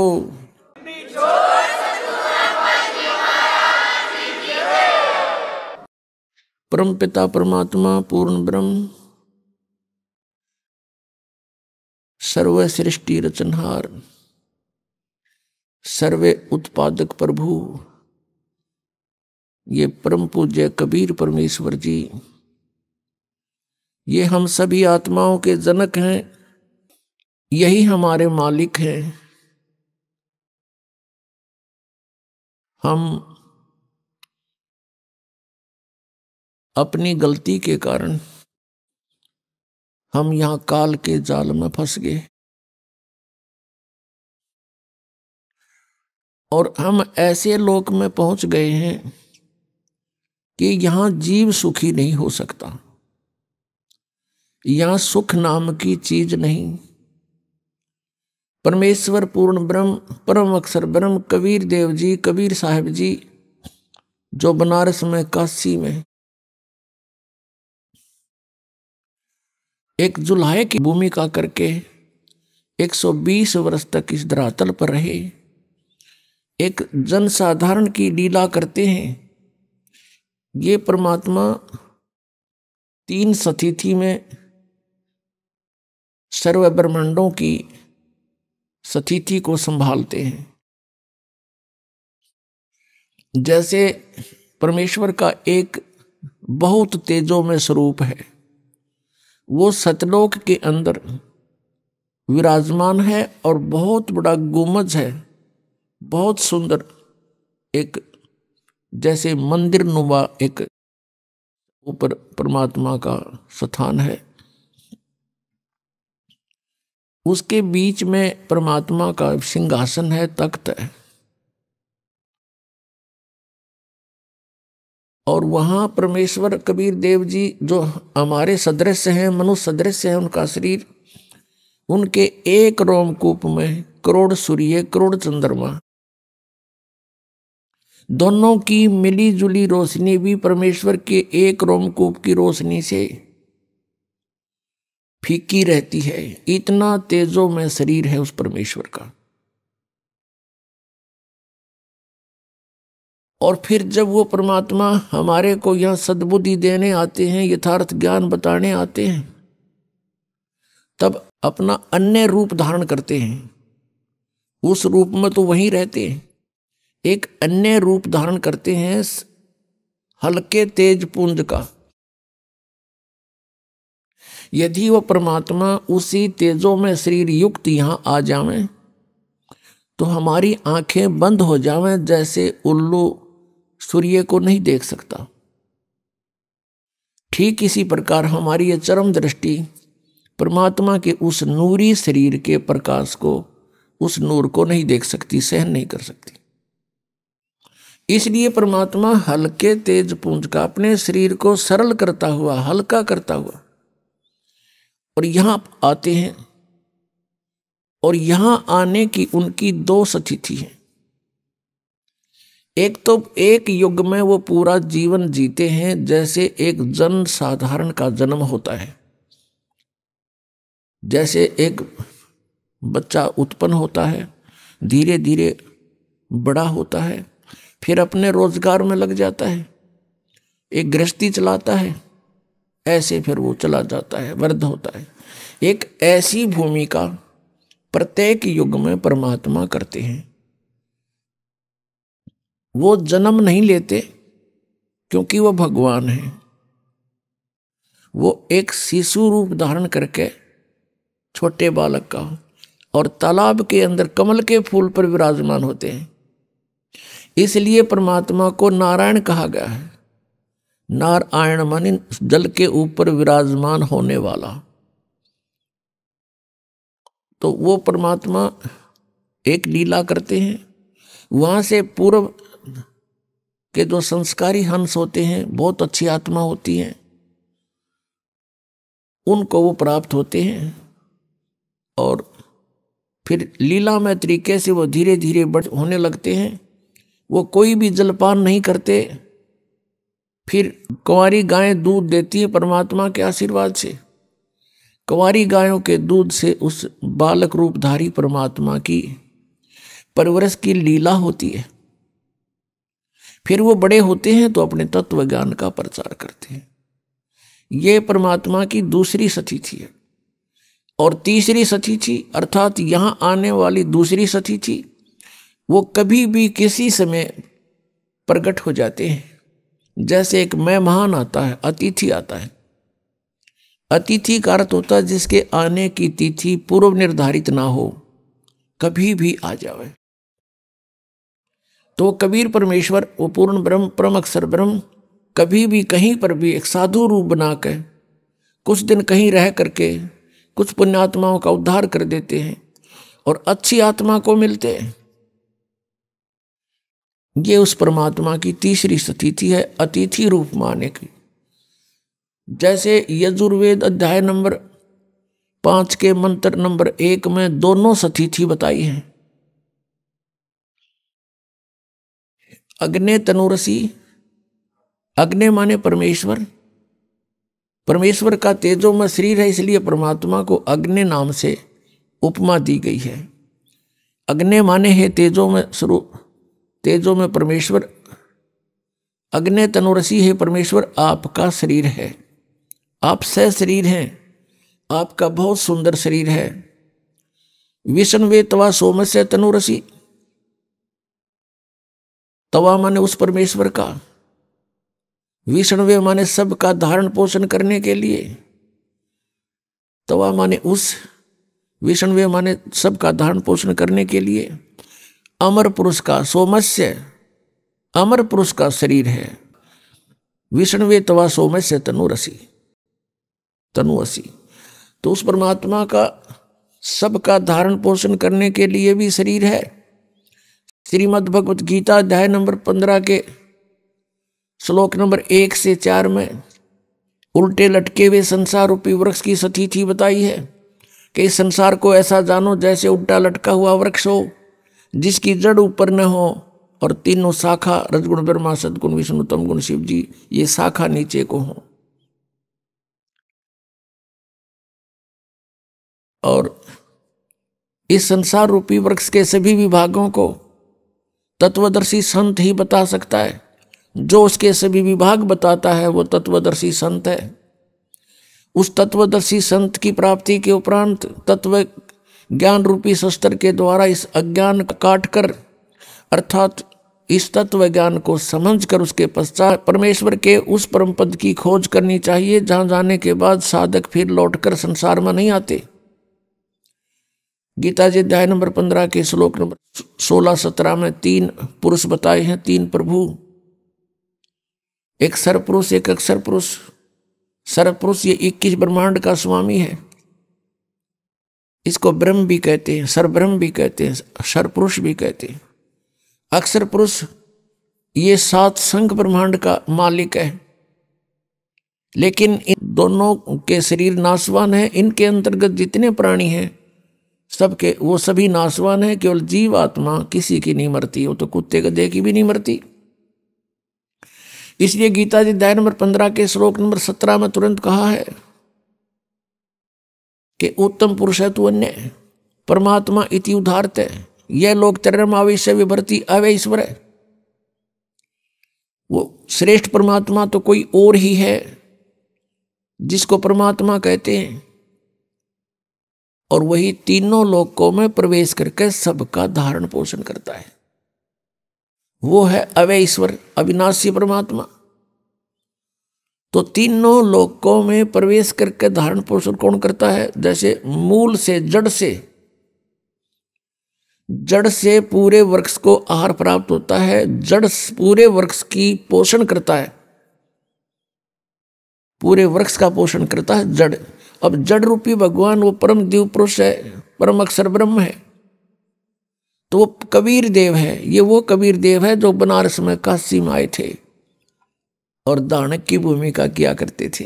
Speaker 2: परम पिता
Speaker 3: परमात्मा पूर्ण ब्रह्म
Speaker 2: सर्व सृष्टि रचनहार सर्वे उत्पादक प्रभु ये परम पूज्य कबीर परमेश्वर जी ये हम सभी आत्माओं के जनक हैं
Speaker 3: यही हमारे मालिक हैं हम अपनी गलती के कारण हम यहाँ काल के जाल में फंस गए और हम
Speaker 2: ऐसे लोक में पहुंच गए हैं कि यहां जीव सुखी नहीं हो सकता यहां सुख नाम की चीज नहीं परमेश्वर पूर्ण ब्रह्म परम अक्षर ब्रह्म कबीर देव जी कबीर साहेब जी जो बनारस में काशी में एक जुलाहे की भूमिका करके 120 वर्ष तक इस धरातल पर रहे एक जनसाधारण की लीला करते हैं ये परमात्मा तीन सतिथि में सर्व ब्रह्मांडों
Speaker 3: की सतिथि को संभालते हैं
Speaker 2: जैसे परमेश्वर का एक बहुत तेजो में स्वरूप है वो सतलोक के अंदर विराजमान है और बहुत बड़ा गुमज है बहुत सुंदर एक जैसे मंदिर नुमा एक ऊपर परमात्मा का स्थान है उसके बीच में परमात्मा का सिंहासन है तख्त है
Speaker 3: और वहां परमेश्वर कबीर देव
Speaker 2: जी जो हमारे सदृश हैं मनुष्य सदृश हैं उनका शरीर उनके एक रोमकूप में करोड़ सूर्य करोड़ चंद्रमा दोनों की मिली जुली रोशनी भी परमेश्वर के एक रोमकूप की रोशनी से फीकी रहती है इतना
Speaker 3: तेजो में शरीर है उस परमेश्वर का
Speaker 2: और फिर जब वो परमात्मा हमारे को यहाँ सद्बुद्धि देने आते हैं यथार्थ ज्ञान बताने आते हैं तब अपना अन्य रूप धारण करते हैं उस रूप में तो वहीं रहते हैं एक अन्य रूप धारण करते हैं हल्के तेज पुंज का यदि वह परमात्मा उसी तेजों में शरीर युक्त यहां आ जावे तो हमारी आंखें बंद हो जावे जैसे उल्लू सूर्य को नहीं देख सकता ठीक इसी प्रकार हमारी ये चरम दृष्टि परमात्मा के उस नूरी शरीर के प्रकाश को उस नूर को नहीं देख सकती सहन नहीं कर सकती इसलिए परमात्मा हल्के तेज पुंज का अपने शरीर को सरल करता हुआ हल्का करता हुआ और यहां आते हैं और यहां आने की उनकी दो स्थिति है एक तो एक युग में वो पूरा जीवन जीते हैं जैसे एक जन साधारण का जन्म होता है जैसे एक बच्चा उत्पन्न होता है धीरे धीरे बड़ा होता है फिर अपने रोजगार में लग जाता है एक गृहस्थी चलाता है ऐसे फिर वो चला जाता है वृद्ध होता है एक ऐसी भूमिका प्रत्येक युग में परमात्मा करते हैं वो जन्म नहीं लेते क्योंकि वो भगवान है वो एक शिशु रूप धारण करके छोटे बालक का और तालाब के अंदर कमल के फूल पर विराजमान होते हैं इसलिए परमात्मा को नारायण कहा गया है नारायण मन जल के ऊपर विराजमान होने वाला तो वो परमात्मा एक लीला करते हैं वहाँ से पूर्व के जो संस्कारी हंस होते हैं बहुत अच्छी आत्मा होती है उनको वो प्राप्त होते हैं और फिर लीला में तरीके से वो धीरे धीरे बढ़ होने लगते हैं वो कोई भी जलपान नहीं करते फिर कुंवारी गायें दूध देती हैं परमात्मा के आशीर्वाद से कुंवारी गायों के दूध से उस बालक रूपधारी परमात्मा की परवरस की लीला होती है फिर वो बड़े होते हैं तो अपने तत्व ज्ञान का प्रचार करते हैं ये परमात्मा की दूसरी सती थी और तीसरी सती थी अर्थात यहाँ आने वाली दूसरी सती थी वो कभी भी किसी समय प्रकट हो जाते हैं जैसे एक मेहमान आता है अतिथि आता है अतिथि का अर्थ होता है जिसके आने की तिथि पूर्व निर्धारित ना हो कभी भी आ जावे तो कबीर परमेश्वर वो पूर्ण ब्रह्म परम अक्षर ब्रह्म कभी भी कहीं पर भी एक साधु रूप बना कर कुछ दिन कहीं रह करके कुछ पुण्यात्माओं का उद्धार कर देते हैं और अच्छी आत्मा को मिलते हैं ये उस परमात्मा की तीसरी स्थिति है अतिथि रूप माने की जैसे यजुर्वेद अध्याय नंबर पांच के मंत्र नंबर एक में दोनों स्थिति बताई हैं अग्नि तनुरसी अग्नि माने परमेश्वर परमेश्वर का तेजो में शरीर है इसलिए परमात्मा को अग्नि नाम से उपमा दी गई है अग्नि माने है तेजो में स्वरूप तेजो में परमेश्वर अग्नि तनुरसी है परमेश्वर आपका शरीर है आप सह शरीर हैं आपका बहुत सुंदर शरीर है विष्ण वे तवा सोम से तनुरसी तवा माने उस परमेश्वर का विषण वे माने सब का धारण पोषण करने के लिए तवा माने उस विष्ण वे माने सब का धारण पोषण करने के लिए अमर पुरुष का सोमस्य अमर पुरुष का शरीर है विष्णवे तवा सोमस्य तनुरसी तनुअसी तो उस परमात्मा का सबका धारण पोषण करने के लिए भी शरीर है श्रीमद् भगवत गीता अध्याय नंबर पंद्रह के श्लोक नंबर एक से चार में उल्टे लटके हुए संसार रूपी वृक्ष की सती थी बताई है कि इस संसार को ऐसा जानो जैसे उल्टा लटका हुआ वृक्ष हो जिसकी जड़ ऊपर न हो और तीनों शाखा रजगुण ब्रह्मा सदगुण विष्णु तमगुण शिव जी ये शाखा नीचे को हो और इस संसार रूपी वृक्ष के सभी विभागों को तत्वदर्शी संत ही बता सकता है जो उसके सभी विभाग बताता है वो तत्वदर्शी संत है उस तत्वदर्शी संत की प्राप्ति के उपरांत तत्व ज्ञान रूपी शस्त्र के द्वारा इस अज्ञान काट कर अर्थात इस तत्व ज्ञान को समझ कर उसके पश्चात परमेश्वर के उस परम पद की खोज करनी चाहिए जहां जाने के बाद साधक फिर लौटकर संसार में नहीं आते गीता जी अध्याय नंबर पंद्रह के श्लोक नंबर सोलह सत्रह में तीन पुरुष बताए हैं तीन प्रभु एक सर्वपुरुष एक अक्षर पुरुष सर्वपुरुष ये इक्कीस ब्रह्मांड का स्वामी है इसको ब्रह्म भी कहते हैं सरब्रह्म भी कहते हैं सरपुरुष भी कहते हैं अक्षर पुरुष ये सात संघ ब्रह्मांड का मालिक है लेकिन इन दोनों के शरीर नासवान है इनके अंतर्गत जितने प्राणी हैं सबके वो सभी नासवान है केवल जीव आत्मा किसी की नहीं मरती वो तो कुत्ते दे की भी नहीं मरती इसलिए गीता जी दया नंबर पंद्रह के श्लोक नंबर सत्रह में तुरंत कहा है कि उत्तम पुरुष है तू अन्य परमात्मा इति उदाहरत है यह लोग चरम आवेश अवय ईश्वर है वो श्रेष्ठ परमात्मा तो कोई और ही है जिसको परमात्मा कहते हैं और वही तीनों लोकों में प्रवेश करके सबका धारण पोषण करता है वो है ईश्वर अविनाशी परमात्मा तो तीनों लोकों में प्रवेश करके धारण पोषण कौन करता है जैसे मूल से जड़ से जड़ से पूरे वृक्ष को आहार प्राप्त होता है जड़ पूरे वृक्ष की पोषण करता है पूरे वृक्ष का पोषण करता है जड़ अब जड़ रूपी भगवान वो परम दिव पुरुष है परम अक्षर ब्रह्म है तो वो कबीर देव है ये वो कबीर देव है जो बनारस में काशी में आए थे और दानक की भूमिका किया करते थे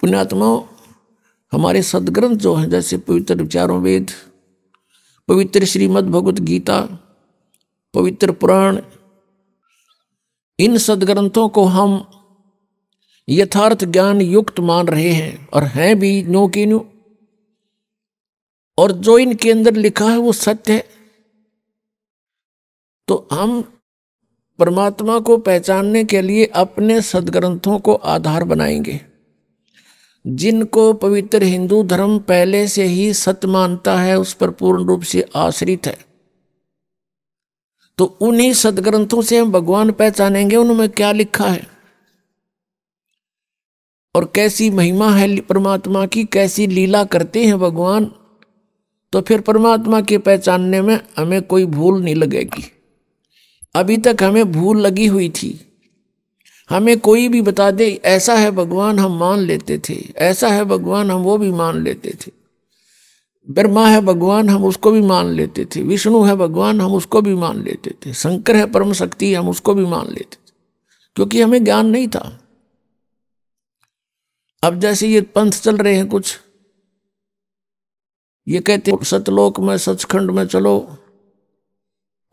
Speaker 2: पुण्यात्मा हमारे सदग्रंथ जो हैं जैसे पवित्र विचारों वेद पवित्र श्रीमद् भगवत गीता पवित्र पुराण इन सदग्रंथों को हम यथार्थ ज्ञान युक्त मान रहे हैं और हैं भी नो की नो और जो इनके अंदर लिखा है वो सत्य है तो हम परमात्मा को पहचानने के लिए अपने सदग्रंथों को आधार बनाएंगे जिनको पवित्र हिंदू धर्म पहले से ही सत्य मानता है उस पर पूर्ण रूप से आश्रित है तो उन्हीं सदग्रंथों से हम भगवान पहचानेंगे उनमें क्या लिखा है और कैसी महिमा है परमात्मा की कैसी लीला करते हैं भगवान तो फिर परमात्मा के पहचानने में हमें कोई भूल नहीं लगेगी अभी तक हमें भूल लगी हुई थी हमें कोई भी बता दे ऐसा है भगवान हम मान लेते थे ऐसा है भगवान हम वो भी मान लेते थे ब्रह्मा है भगवान हम उसको भी मान लेते थे विष्णु है भगवान हम उसको भी मान लेते थे शंकर है परम शक्ति हम उसको भी मान लेते थे क्योंकि हमें ज्ञान नहीं था अब जैसे ये पंथ चल रहे हैं कुछ ये कहते सतलोक में सचखंड में चलो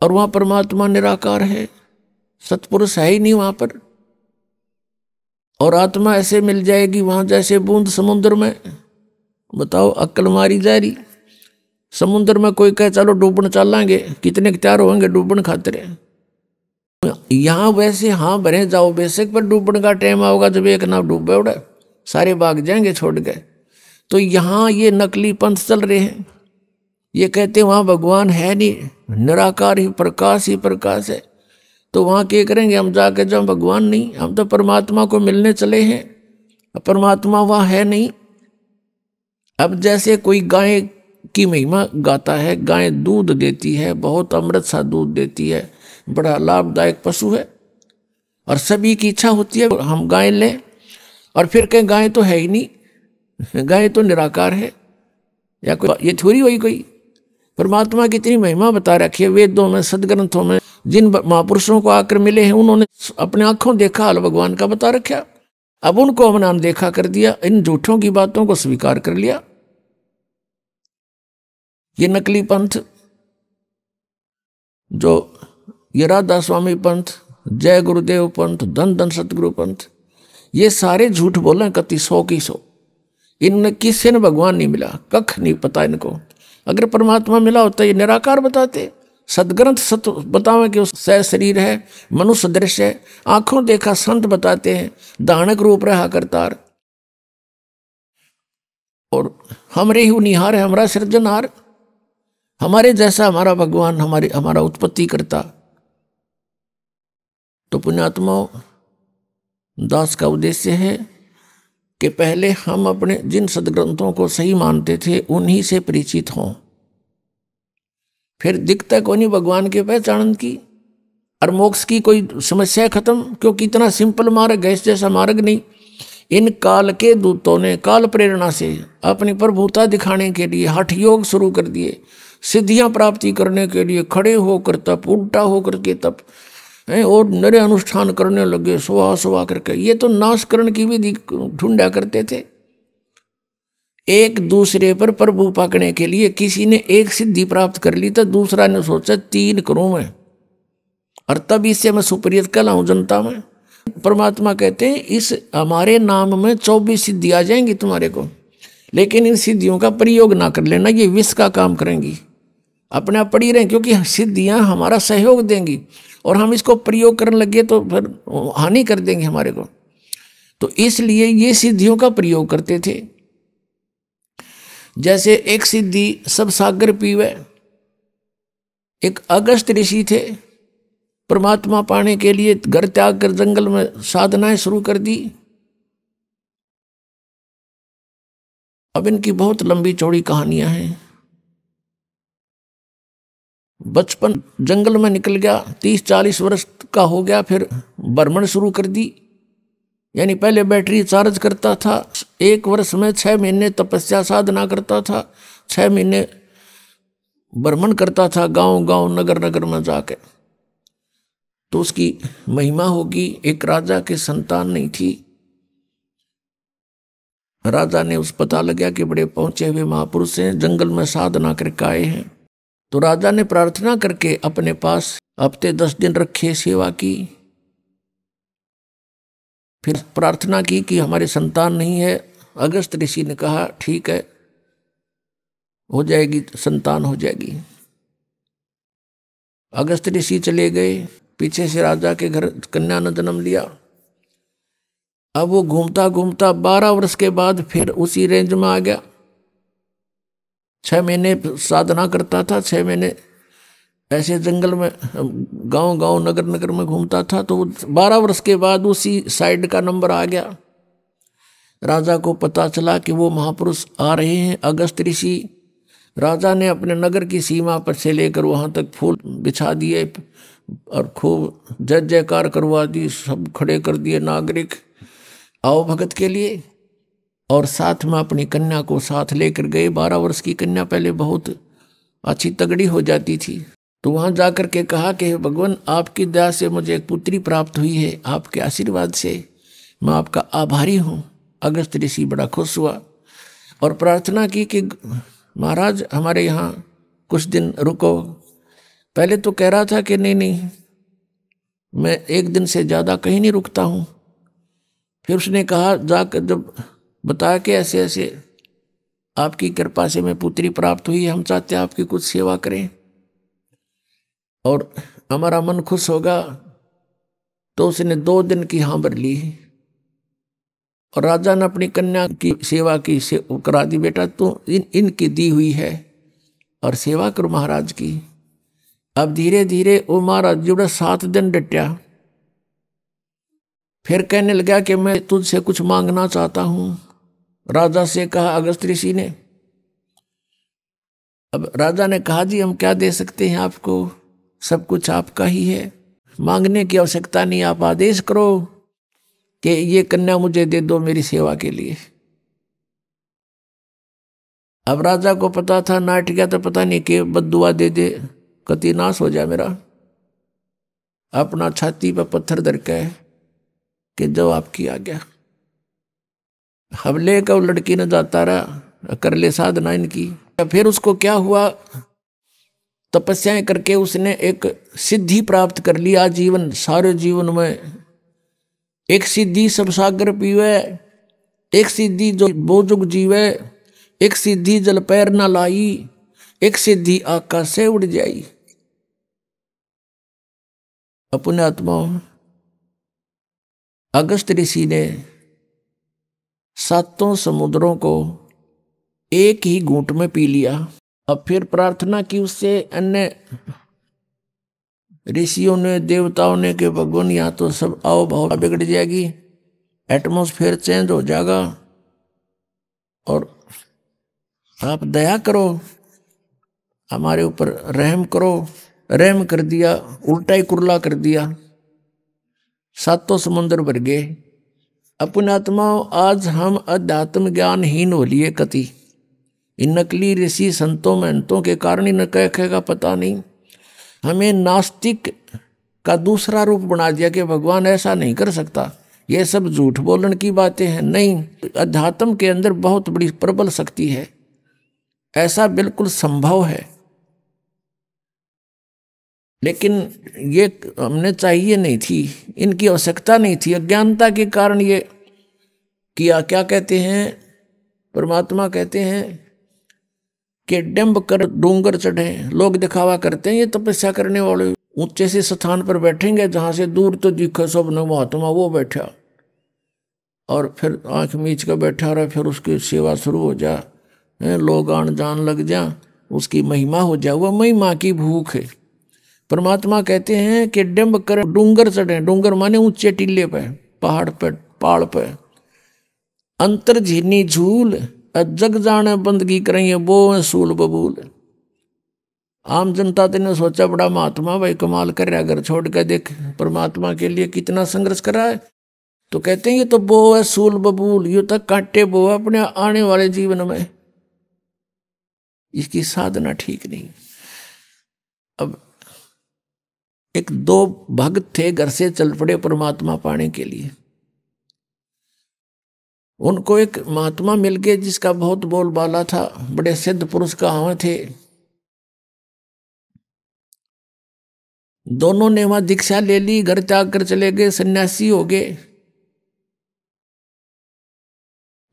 Speaker 2: और वहां परमात्मा निराकार है सतपुरुष है ही नहीं वहां पर और आत्मा ऐसे मिल जाएगी वहां जैसे बूंद समुद्र में बताओ अक्ल मारी जा रही समुद्र में कोई कहे चलो डूबन चलांगे कितने तैयार होंगे डूबन खातिर यहाँ वैसे हाँ भरे जाओ बेशक पर डूबण का टाइम आओगे जब एक नाव डूबे उड़े सारे भाग जाएंगे छोड़ गए तो यहाँ ये नकली पंथ चल रहे हैं ये कहते वहाँ भगवान है नहीं निराकार ही प्रकाश ही प्रकाश है तो वहाँ क्या करेंगे हम जाके जाओ भगवान नहीं हम तो परमात्मा को मिलने चले हैं परमात्मा वहाँ है नहीं अब जैसे कोई गाय की महिमा गाता है गाय दूध देती है बहुत अमृत सा दूध देती है बड़ा लाभदायक पशु है और सभी की इच्छा होती है हम गाय लें और फिर कहें गाय तो है ही नहीं गाय तो निराकार है या कोई ये थोड़ी हुई कोई परमात्मा की इतनी महिमा बता रखी है वेदों में सदग्रंथों में जिन महापुरुषों को आकर मिले हैं उन्होंने अपने आंखों देखा हाल भगवान का बता रखा अब उनको हमने अनदेखा कर दिया इन झूठों की बातों को स्वीकार कर लिया ये नकली पंथ जो ये राधा स्वामी पंथ जय गुरुदेव पंथ धन धन सतगुरु पंथ ये सारे झूठ बोले कति सौ की सौ इन किसी ने भगवान नहीं मिला कख नहीं पता इनको अगर परमात्मा मिला होता ये निराकार बताते सदग्रंथ सत बतावे कि सह शरीर है मनुष्य दृश्य है आंखों देखा संत बताते हैं दानक रूप रहा करतार और हमरे ही निहार है हमारा सृजनहार हमारे जैसा हमारा भगवान हमारे हमारा उत्पत्ति करता तो पुण्यात्मा दास का उद्देश्य है कि पहले हम अपने जिन सदग्रंथों को सही मानते थे उन्हीं से परिचित हों फिर दिखता नहीं भगवान के पहचान की और मोक्ष की कोई समस्या खत्म क्योंकि इतना सिंपल मार्ग गैस जैसा मार्ग नहीं इन काल के दूतों ने काल प्रेरणा से अपनी प्रभुता दिखाने के लिए हठ योग शुरू कर दिए सिद्धियां प्राप्ति करने के लिए खड़े होकर तप उल्टा होकर के तप है और नरे अनुष्ठान करने लगे सुहा सुहा करके ये तो नाशकरण की विधि ढूंढा करते थे एक दूसरे पर प्रभु पकड़ने के लिए किसी ने एक सिद्धि प्राप्त कर ली तो दूसरा ने सोचा तीन करूं मैं और तब इससे मैं सुप्रियत कहलाऊं जनता में परमात्मा कहते हैं इस हमारे नाम में चौबीस सिद्धि आ जाएंगी तुम्हारे को लेकिन इन सिद्धियों का प्रयोग ना कर लेना ये विष का काम करेंगी अपने आप पढ़ी रहें क्योंकि सिद्धियाँ हमारा सहयोग देंगी और हम इसको प्रयोग करने लगे तो फिर हानि कर देंगे हमारे को तो इसलिए ये सिद्धियों का प्रयोग करते थे जैसे एक सिद्धि सब सागर पीवे एक अगस्त ऋषि थे परमात्मा पाने के लिए घर त्याग कर जंगल में साधनाएं शुरू कर दी अब इनकी बहुत लंबी चौड़ी कहानियां हैं बचपन जंगल में निकल गया तीस चालीस वर्ष का हो गया फिर भ्रमण शुरू कर दी यानी पहले बैटरी चार्ज करता था एक वर्ष में छः महीने तपस्या साधना करता था छः महीने भ्रमण करता था गांव गांव नगर नगर में जाके तो उसकी महिमा होगी एक राजा के संतान नहीं थी राजा ने उस पता लग गया कि बड़े पहुंचे हुए महापुरुष हैं जंगल में साधना करके आए हैं तो राजा ने प्रार्थना करके अपने पास हफ्ते दस दिन रखे सेवा की फिर प्रार्थना की कि हमारे संतान नहीं है अगस्त ऋषि ने कहा ठीक है हो जाएगी संतान हो जाएगी अगस्त ऋषि चले गए पीछे से राजा के घर कन्या ने जन्म लिया अब वो घूमता घूमता बारह वर्ष के बाद फिर उसी रेंज में आ गया छः महीने साधना करता था छः महीने ऐसे जंगल में गांव गांव नगर नगर में घूमता था तो बारह वर्ष के बाद उसी साइड का नंबर आ गया राजा को पता चला कि वो महापुरुष आ रहे हैं अगस्त ऋषि राजा ने अपने नगर की सीमा पर से लेकर वहाँ तक फूल बिछा दिए और खूब जय जयकार करवा दी सब खड़े कर दिए नागरिक आओ भगत के लिए और साथ में अपनी कन्या को साथ लेकर गए बारह वर्ष की कन्या पहले बहुत अच्छी तगड़ी हो जाती थी तो वहाँ जा कर के कहा कि भगवान आपकी दया से मुझे एक पुत्री प्राप्त हुई है आपके आशीर्वाद से मैं आपका आभारी हूँ अगस्त ऋषि बड़ा खुश हुआ और प्रार्थना की कि महाराज हमारे यहाँ कुछ दिन रुको पहले तो कह रहा था कि नहीं नहीं मैं एक दिन से ज़्यादा कहीं नहीं रुकता हूँ फिर उसने कहा जाकर जब बता के ऐसे ऐसे आपकी कृपा से मैं पुत्री प्राप्त हुई हम चाहते हैं आपकी कुछ सेवा करें और हमारा मन खुश होगा तो उसने दो दिन की हाँ भर ली और राजा ने अपनी कन्या की सेवा की से करा दी बेटा तो इन इनकी दी हुई है और सेवा करो महाराज की अब धीरे धीरे वो महाराज जुड़ा सात दिन डटया फिर कहने लगा कि मैं तुझसे कुछ मांगना चाहता हूँ राजा से कहा अगस्त ऋषि ने अब राजा ने कहा जी हम क्या दे सकते हैं आपको सब कुछ आपका ही है मांगने की आवश्यकता नहीं आप आदेश करो कि ये कन्या मुझे दे दो मेरी सेवा के लिए अब राजा को पता था नाट गया तो पता नहीं कि बदुआ दे दे कति नाश हो जाए मेरा अपना छाती पर पत्थर दर के कि जो आपकी आ गया हवले का लड़की ने जाता रहा कर ले साधना इनकी तो फिर उसको क्या हुआ तपस्याएं करके उसने एक सिद्धि प्राप्त कर ली आजीवन सारे जीवन में एक सिद्धि सब सागर पीवे एक सिद्धि जो बोजुग जीवे एक सिद्धि जल पैर न लाई एक सिद्धि आकाश से उड़ जाई अपने आत्मा अगस्त ऋषि ने सातों समुद्रों को एक ही घूंट में पी लिया अब फिर प्रार्थना की उससे अन्य ऋषियों ने देवताओं ने के भगवान यहाँ तो सब आओ भाव बिगड़ जाएगी एटमोसफेयर चेंज हो जाएगा और आप दया करो हमारे ऊपर रहम करो रहम कर दिया उल्टा ही कुरला कर दिया सातों समुंदर भर गए अपनात्माओं आज हम अध्यात्म ज्ञानहीन हो लिए कति इन नकली ऋषि संतों महंतों के कारण इन कह का पता नहीं हमें नास्तिक का दूसरा रूप बना दिया कि भगवान ऐसा नहीं कर सकता ये सब झूठ बोलन की बातें हैं नहीं अध्यात्म के अंदर बहुत बड़ी प्रबल शक्ति है ऐसा बिल्कुल संभव है लेकिन ये हमने चाहिए नहीं थी इनकी आवश्यकता नहीं थी अज्ञानता के कारण ये किया क्या कहते हैं परमात्मा कहते हैं कि डम्ब कर डोंगर चढ़े लोग दिखावा करते हैं ये तपस्या करने वाले ऊंचे से स्थान पर बैठेंगे जहां से दूर तो दिखे सब न महात्मा वो बैठा और फिर आंख मीच कर बैठा रहा फिर उसकी सेवा शुरू हो जा लोग आन जान लग जा उसकी महिमा हो जाए वह महिमा की भूख है परमात्मा कहते हैं कि डिम्ब कर डूंगर चढ़े डूंगर माने ऊंचे टीले पे पहाड़ पे पहाड़ पे अंतर झीनी झूल जग जाने बंदगी करेंगे बो सूल बबूल आम जनता तेने तो सोचा बड़ा महात्मा भाई कमाल कर रहा घर छोड़ के देख परमात्मा के लिए कितना संघर्ष करा है तो कहते हैं ये तो बो है सूल बबूल यू तक तो कांटे बो है अपने आने वाले जीवन में इसकी साधना ठीक नहीं अब एक दो भक्त थे घर से चल पड़े परमात्मा पाने के लिए उनको एक महात्मा मिल गए जिसका बहुत बोलबाला था बड़े सिद्ध पुरुष कहा थे दोनों ने वहां दीक्षा ले ली घर त्याग कर चले गए सन्यासी हो गए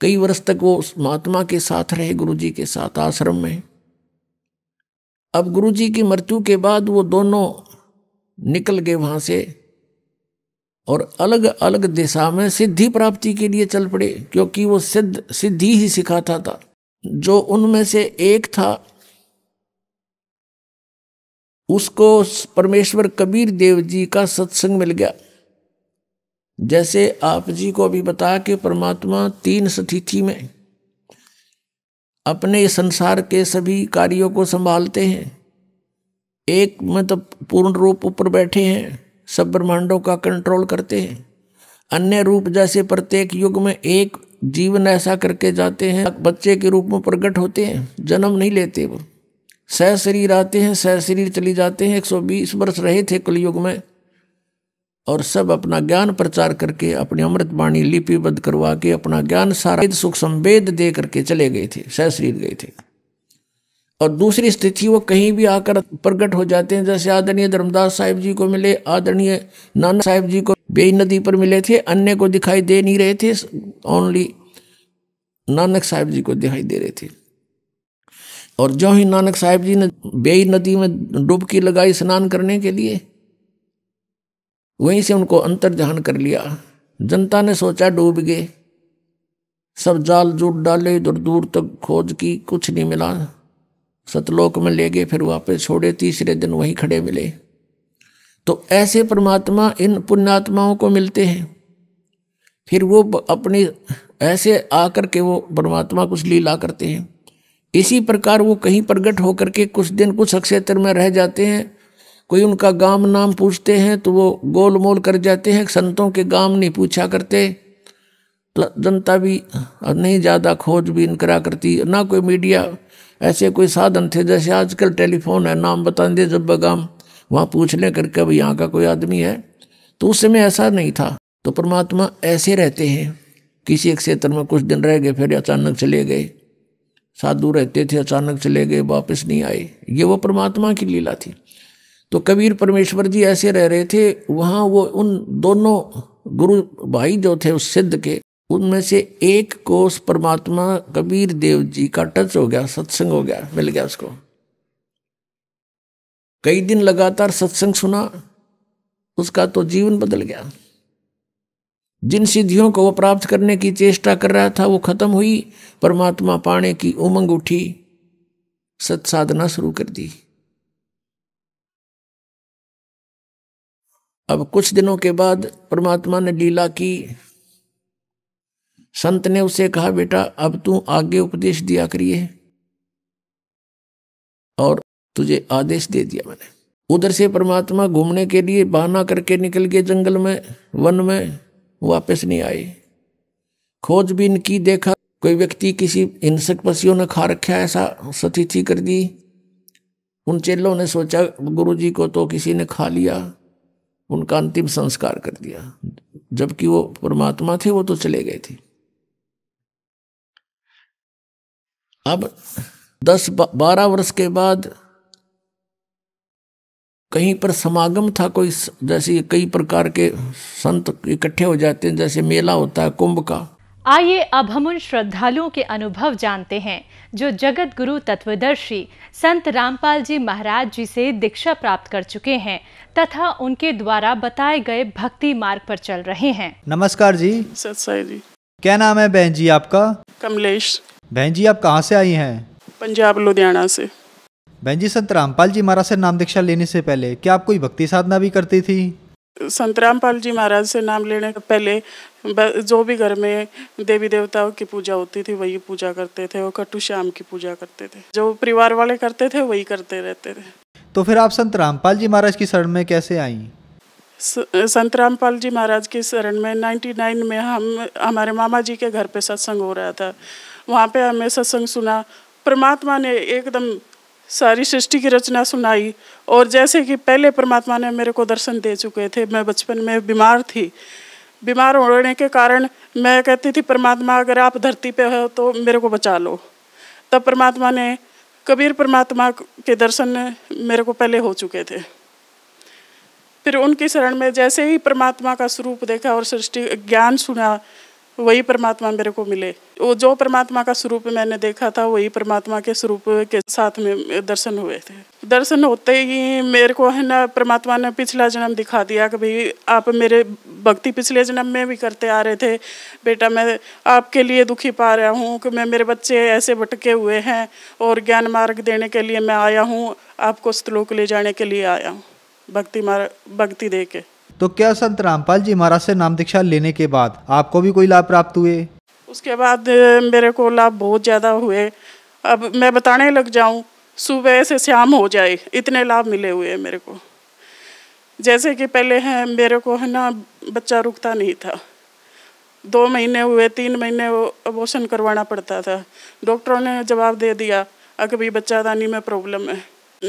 Speaker 2: कई वर्ष तक वो उस महात्मा के साथ रहे गुरुजी के साथ आश्रम में अब गुरुजी की मृत्यु के बाद वो दोनों निकल गए वहां से और अलग अलग दिशा में सिद्धि प्राप्ति के लिए चल पड़े क्योंकि वो सिद्ध सिद्धि ही सिखाता था जो उनमें से एक था उसको परमेश्वर कबीर देव जी का सत्संग मिल गया जैसे आप जी को अभी बताया कि परमात्मा तीन सतिथि में अपने संसार के सभी कार्यों को संभालते हैं एक तो पूर्ण रूप ऊपर बैठे हैं सब ब्रह्मांडों का कंट्रोल करते हैं अन्य रूप जैसे प्रत्येक युग में एक जीवन ऐसा करके जाते हैं बच्चे के रूप में प्रकट होते हैं जन्म नहीं लेते वो सह शरीर आते हैं सह शरीर चले जाते हैं 120 वर्ष रहे थे कलयुग में और सब अपना ज्ञान प्रचार करके अपनी अमृत बाणी लिपिबद्ध करवा के अपना ज्ञान सारा सुख संवेद दे करके चले गए थे सह शरीर गए थे और दूसरी स्थिति वो कहीं भी आकर प्रकट हो जाते हैं जैसे आदरणीय धर्मदास साहिब जी को मिले आदरणीय नाना साहिब जी को बेई नदी पर मिले थे अन्य को दिखाई दे नहीं रहे थे ओनली नानक साहिब जी को दिखाई दे रहे थे और जो ही नानक साहिब जी ने बेई नदी में डुबकी लगाई स्नान करने के लिए वहीं से उनको अंतर ध्यान कर लिया जनता ने सोचा डूब गए सब जाल जूट डाले दूर दूर तक खोज की कुछ नहीं मिला सतलोक में ले गए फिर वापस छोड़े तीसरे दिन वहीं खड़े मिले तो ऐसे परमात्मा इन पुण्यात्माओं को मिलते हैं फिर वो अपने ऐसे आकर के वो परमात्मा कुछ लीला करते हैं इसी प्रकार वो कहीं प्रगट होकर के कुछ दिन कुछ अक्षेत्र में रह जाते हैं कोई उनका गाम नाम पूछते हैं तो वो गोल मोल कर जाते हैं संतों के गाम नहीं पूछा करते जनता भी नहीं ज़्यादा खोज इन करा करती ना कोई मीडिया ऐसे कोई साधन थे जैसे आजकल टेलीफोन है नाम बता दे जब बगाम वहाँ पूछ लें करके अब यहाँ का कोई आदमी है तो उस समय ऐसा नहीं था तो परमात्मा ऐसे रहते हैं किसी एक क्षेत्र में कुछ दिन रह गए फिर अचानक चले गए साधु रहते थे अचानक चले गए वापस नहीं आए ये वो परमात्मा की लीला थी तो कबीर परमेश्वर जी ऐसे रह रहे थे वहाँ वो उन दोनों गुरु भाई जो थे उस सिद्ध के उनमें से एक कोष परमात्मा कबीर देव जी का टच हो गया सत्संग हो गया मिल गया उसको कई दिन लगातार सत्संग सुना उसका तो जीवन बदल गया जिन सिद्धियों को वो प्राप्त करने की चेष्टा कर रहा था वो खत्म हुई परमात्मा पाने की उमंग उठी सत्साधना शुरू कर दी अब कुछ दिनों के बाद परमात्मा ने लीला की संत ने उसे कहा बेटा अब तू आगे उपदेश दिया करिए और तुझे आदेश दे दिया मैंने उधर से परमात्मा घूमने के लिए बहाना करके निकल गए जंगल में वन में वापस नहीं आए खोजबीन की देखा कोई व्यक्ति किसी हिंसक पशुओं ने खा रखा ऐसा सतिथि कर दी उन चेलों ने सोचा गुरु जी को तो किसी ने खा लिया उनका अंतिम संस्कार कर दिया जबकि वो परमात्मा थे वो तो चले गए थे अब दस बारह वर्ष के बाद कहीं पर समागम था कोई जैसे कई प्रकार के संत इकट्ठे हो जाते हैं जैसे मेला होता है कुंभ का
Speaker 1: आइए अब हम उन श्रद्धालुओं के अनुभव जानते हैं जो जगत गुरु तत्वदर्शी संत रामपाल जी महाराज जी से दीक्षा प्राप्त कर चुके हैं तथा उनके द्वारा बताए गए भक्ति मार्ग पर चल रहे हैं नमस्कार जी सत्साई जी क्या नाम है बहन जी आपका कमलेश बहन जी आप कहाँ से आई हैं
Speaker 4: पंजाब लुधियाना से
Speaker 1: बहन जी संत रामपाल जी महाराज से नाम दीक्षा लेने से पहले क्या आप कोई भक्ति साधना भी करती थी
Speaker 4: संत रामपाल जी महाराज से नाम लेने के पहले जो भी घर में देवी देवताओं की पूजा होती थी वही पूजा करते थे और कट्टू श्याम की पूजा करते थे जो परिवार वाले करते थे वही करते रहते थे
Speaker 1: तो फिर आप संत रामपाल जी महाराज की शरण में कैसे आई
Speaker 4: संत रामपाल जी महाराज की शरण में 99 में हम हमारे मामा जी के घर पे सत्संग हो रहा था वहाँ पे हमें सत्संग सुना परमात्मा ने एकदम सारी सृष्टि की रचना सुनाई और जैसे कि पहले परमात्मा ने मेरे को दर्शन दे चुके थे मैं बचपन में बीमार थी बीमार होने के कारण मैं कहती थी परमात्मा अगर आप धरती पे हो तो मेरे को बचा लो तब परमात्मा ने कबीर परमात्मा के दर्शन मेरे को पहले हो चुके थे फिर उनकी शरण में जैसे ही परमात्मा का स्वरूप देखा और सृष्टि ज्ञान सुना वही परमात्मा मेरे को मिले वो जो परमात्मा का स्वरूप मैंने देखा था वही परमात्मा के स्वरूप के साथ में दर्शन हुए थे दर्शन होते ही मेरे को है ना परमात्मा ने पिछला जन्म दिखा दिया कि भाई आप मेरे भक्ति पिछले जन्म में भी करते आ रहे थे बेटा मैं आपके लिए दुखी पा रहा हूँ कि मैं मेरे बच्चे ऐसे भटके हुए हैं और ज्ञान मार्ग देने के लिए मैं आया हूँ आपको श्लोक ले जाने के लिए आया हूँ भक्ति मार्ग भक्ति दे के
Speaker 1: तो क्या संत रामपाल जी महाराज से नाम दीक्षा लेने के बाद आपको भी कोई लाभ प्राप्त हुए
Speaker 4: उसके बाद मेरे को लाभ बहुत ज़्यादा हुए अब मैं बताने लग जाऊं सुबह से शाम हो जाए इतने लाभ मिले हुए हैं मेरे को जैसे कि पहले है मेरे को है ना बच्चा रुकता नहीं था दो महीने हुए तीन महीने अबोशन करवाना पड़ता था डॉक्टरों ने जवाब दे दिया अगर बच्चा दानी में प्रॉब्लम है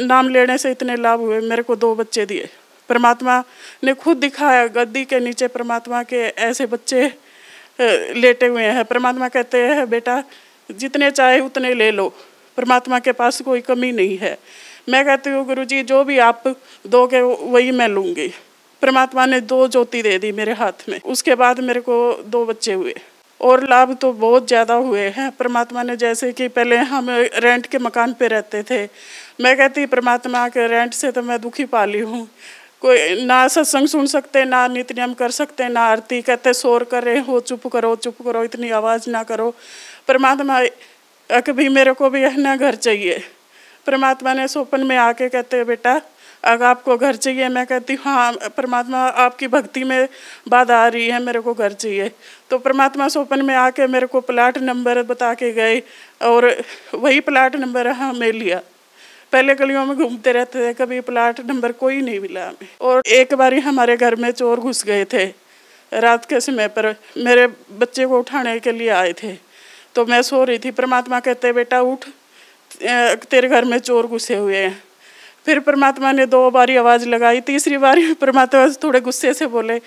Speaker 4: नाम लेने से इतने लाभ हुए मेरे को दो बच्चे दिए परमात्मा ने खुद दिखाया गद्दी के नीचे परमात्मा के ऐसे बच्चे लेटे हुए हैं परमात्मा कहते हैं बेटा जितने चाहे उतने ले लो परमात्मा के पास कोई कमी नहीं है मैं कहती हूँ गुरु जी जो भी आप दोगे वही मैं लूँगी परमात्मा ने दो ज्योति दे दी मेरे हाथ में उसके बाद मेरे को दो बच्चे हुए और लाभ तो बहुत ज़्यादा हुए हैं परमात्मा ने जैसे कि पहले हम रेंट के मकान पे रहते थे मैं कहती परमात्मा के रेंट से तो मैं दुखी पाली हूँ कोई ना सत्संग सुन सकते ना नित नियम कर सकते ना आरती कहते शोर करे हो चुप करो चुप करो इतनी आवाज़ ना करो परमात्मा भी मेरे को भी है ना घर चाहिए परमात्मा ने सोपन में आके कहते बेटा अगर आपको घर चाहिए मैं कहती हूँ हाँ परमात्मा आपकी भक्ति में बाधा आ रही है मेरे को घर चाहिए तो परमात्मा सोपन में आके मेरे को प्लाट नंबर बता के गए और वही प्लाट नंबर हमें लिया पहले गलियों में घूमते रहते थे कभी प्लाट नंबर कोई नहीं मिला हमें और एक बारी हमारे घर में चोर घुस गए थे रात के समय पर मेरे बच्चे को उठाने के लिए आए थे तो मैं सो रही थी परमात्मा कहते बेटा उठ तेरे घर में चोर घुसे हुए हैं फिर परमात्मा ने दो बारी आवाज़ लगाई तीसरी बारी परमात्मा थोड़े गुस्से से बोले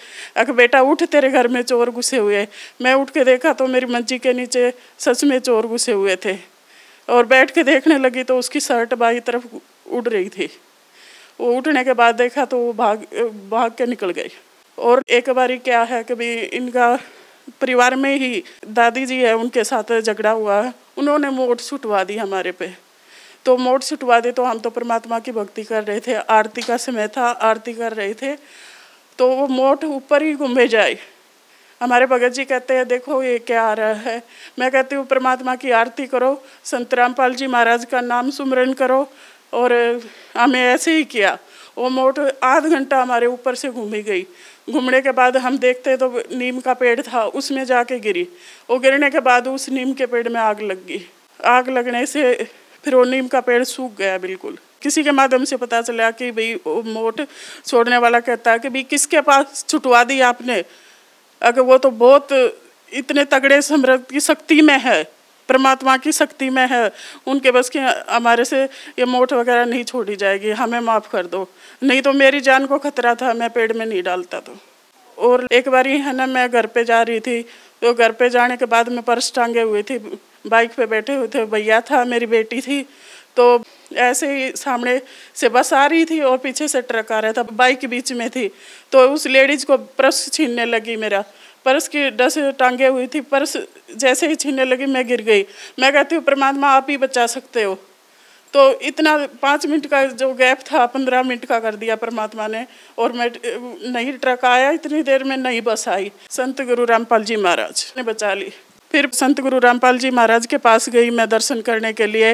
Speaker 4: अगर बेटा उठ तेरे घर में चोर घुसे हुए मैं उठ के देखा तो मेरी मंजी के नीचे सच में चोर घुसे हुए थे और बैठ के देखने लगी तो उसकी शर्ट बाई तरफ उड़ रही थी वो उठने के बाद देखा तो वो भाग भाग के निकल गई और एक बारी क्या है कि भी इनका परिवार में ही दादी जी है उनके साथ झगड़ा हुआ है उन्होंने मोट छुटवा दी हमारे पे तो मोट छुटवा दी तो हम तो परमात्मा की भक्ति कर रहे थे आरती का समय था आरती कर रहे थे तो वो मोट ऊपर ही घूमे जाए हमारे भगत जी कहते हैं देखो ये क्या आ रहा है मैं कहती हूँ परमात्मा की आरती करो संत रामपाल जी महाराज का नाम सुमरन करो और हमें ऐसे ही किया वो मोट आध घंटा हमारे ऊपर से घूमी गई घूमने के बाद हम देखते तो नीम का पेड़ था उसमें जाके गिरी वो गिरने के बाद उस नीम के पेड़ में आग लग गई आग लगने से फिर वो नीम का पेड़ सूख गया बिल्कुल किसी के माध्यम से पता चला कि भाई मोट छोड़ने वाला कहता है कि भाई किसके पास छुटवा दी आपने अगर वो तो बहुत इतने तगड़े समृद्ध की शक्ति में है परमात्मा की शक्ति में है उनके बस के हमारे से ये मोट वगैरह नहीं छोड़ी जाएगी हमें माफ़ कर दो नहीं तो मेरी जान को खतरा था मैं पेड़ में नहीं डालता तो और एक बार है ना मैं घर पे जा रही थी तो घर पे जाने के बाद मैं पर्स टांगे हुए थी बाइक पे बैठे हुए थे भैया था मेरी बेटी थी तो ऐसे ही सामने से बस आ रही थी और पीछे से ट्रक आ रहा था बाइक बीच में थी तो उस लेडीज को पर्स छीनने लगी मेरा पर्स की डस टांगे हुई थी पर्स जैसे ही छीनने लगी मैं गिर गई मैं कहती हूँ परमात्मा आप ही बचा सकते हो तो इतना पाँच मिनट का जो गैप था पंद्रह मिनट का कर दिया परमात्मा ने और मैं नहीं ट्रक आया इतनी देर में नहीं बस आई संत गुरु रामपाल जी महाराज ने बचा ली फिर संत गुरु रामपाल जी महाराज के पास गई मैं दर्शन करने के लिए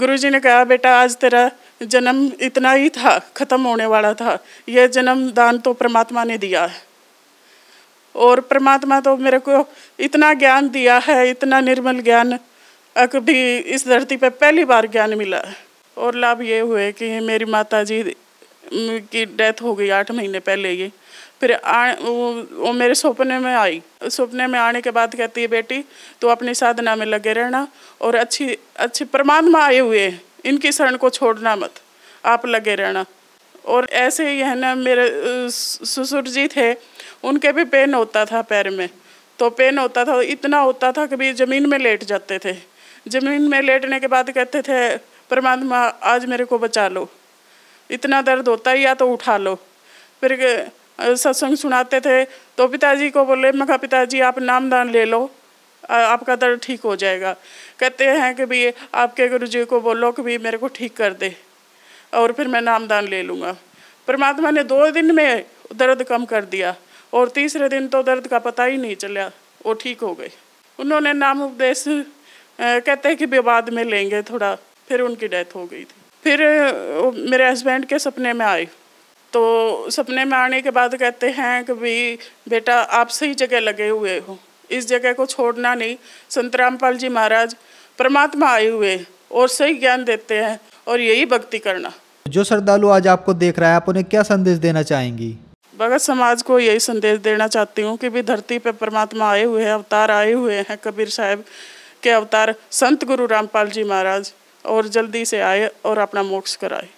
Speaker 4: गुरु जी ने कहा बेटा आज तेरा जन्म इतना ही था ख़त्म होने वाला था यह जन्म दान तो परमात्मा ने दिया है और परमात्मा तो मेरे को इतना ज्ञान दिया है इतना निर्मल ज्ञान कभी इस धरती पर पहली बार ज्ञान मिला है और लाभ ये हुए कि मेरी माता जी की डेथ हो गई आठ महीने पहले ही फिर आ, वो, वो मेरे सपने में आई सपने में आने के बाद कहती है बेटी तो अपनी साधना में लगे रहना और अच्छी अच्छी परमात्मा आए हुए हैं इनकी शरण को छोड़ना मत आप लगे रहना और ऐसे ही है ना मेरे ससुर जी थे उनके भी पेन होता था पैर में तो पेन होता था इतना होता था कभी ज़मीन में लेट जाते थे ज़मीन में लेटने के बाद कहते थे परमात्मा आज मेरे को बचा लो इतना दर्द होता है या तो उठा लो फिर सत्संग सुनाते थे तो पिताजी को बोले मैं कहा पिताजी आप नाम दान ले लो आपका दर्द ठीक हो जाएगा कहते हैं कि भी आपके गुरु जी को बोलो कि भी मेरे को ठीक कर दे और फिर मैं नाम दान ले लूँगा परमात्मा ने दो दिन में दर्द कम कर दिया और तीसरे दिन तो दर्द का पता ही नहीं चला वो ठीक हो गए उन्होंने नाम उपदेश कहते हैं कि बाद में लेंगे थोड़ा फिर उनकी डेथ हो गई थी फिर मेरे हस्बैंड के सपने में आए तो सपने में आने के बाद कहते हैं कि भाई बेटा आप सही जगह लगे हुए हो इस जगह को छोड़ना नहीं संत रामपाल जी महाराज परमात्मा आए हुए और सही ज्ञान देते हैं और यही भक्ति करना
Speaker 1: जो श्रद्धालु आज आपको देख रहा है आप उन्हें क्या संदेश देना चाहेंगी
Speaker 4: भगत समाज को यही संदेश देना चाहती हूँ कि भी धरती पर परमात्मा आए हुए हैं अवतार आए हुए हैं कबीर साहब के अवतार संत गुरु रामपाल जी महाराज और जल्दी से आए और अपना मोक्ष कराए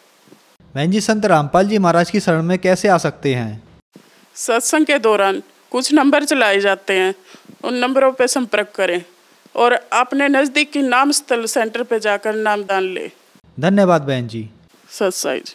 Speaker 1: जी संत रामपाल जी महाराज की शरण में कैसे आ सकते हैं
Speaker 4: सत्संग के दौरान कुछ नंबर चलाए जाते हैं उन नंबरों पर संपर्क करें और अपने नज़दीकी नाम स्थल सेंटर पर जाकर नाम दान ले
Speaker 1: धन्यवाद बहन जी सत्साई जी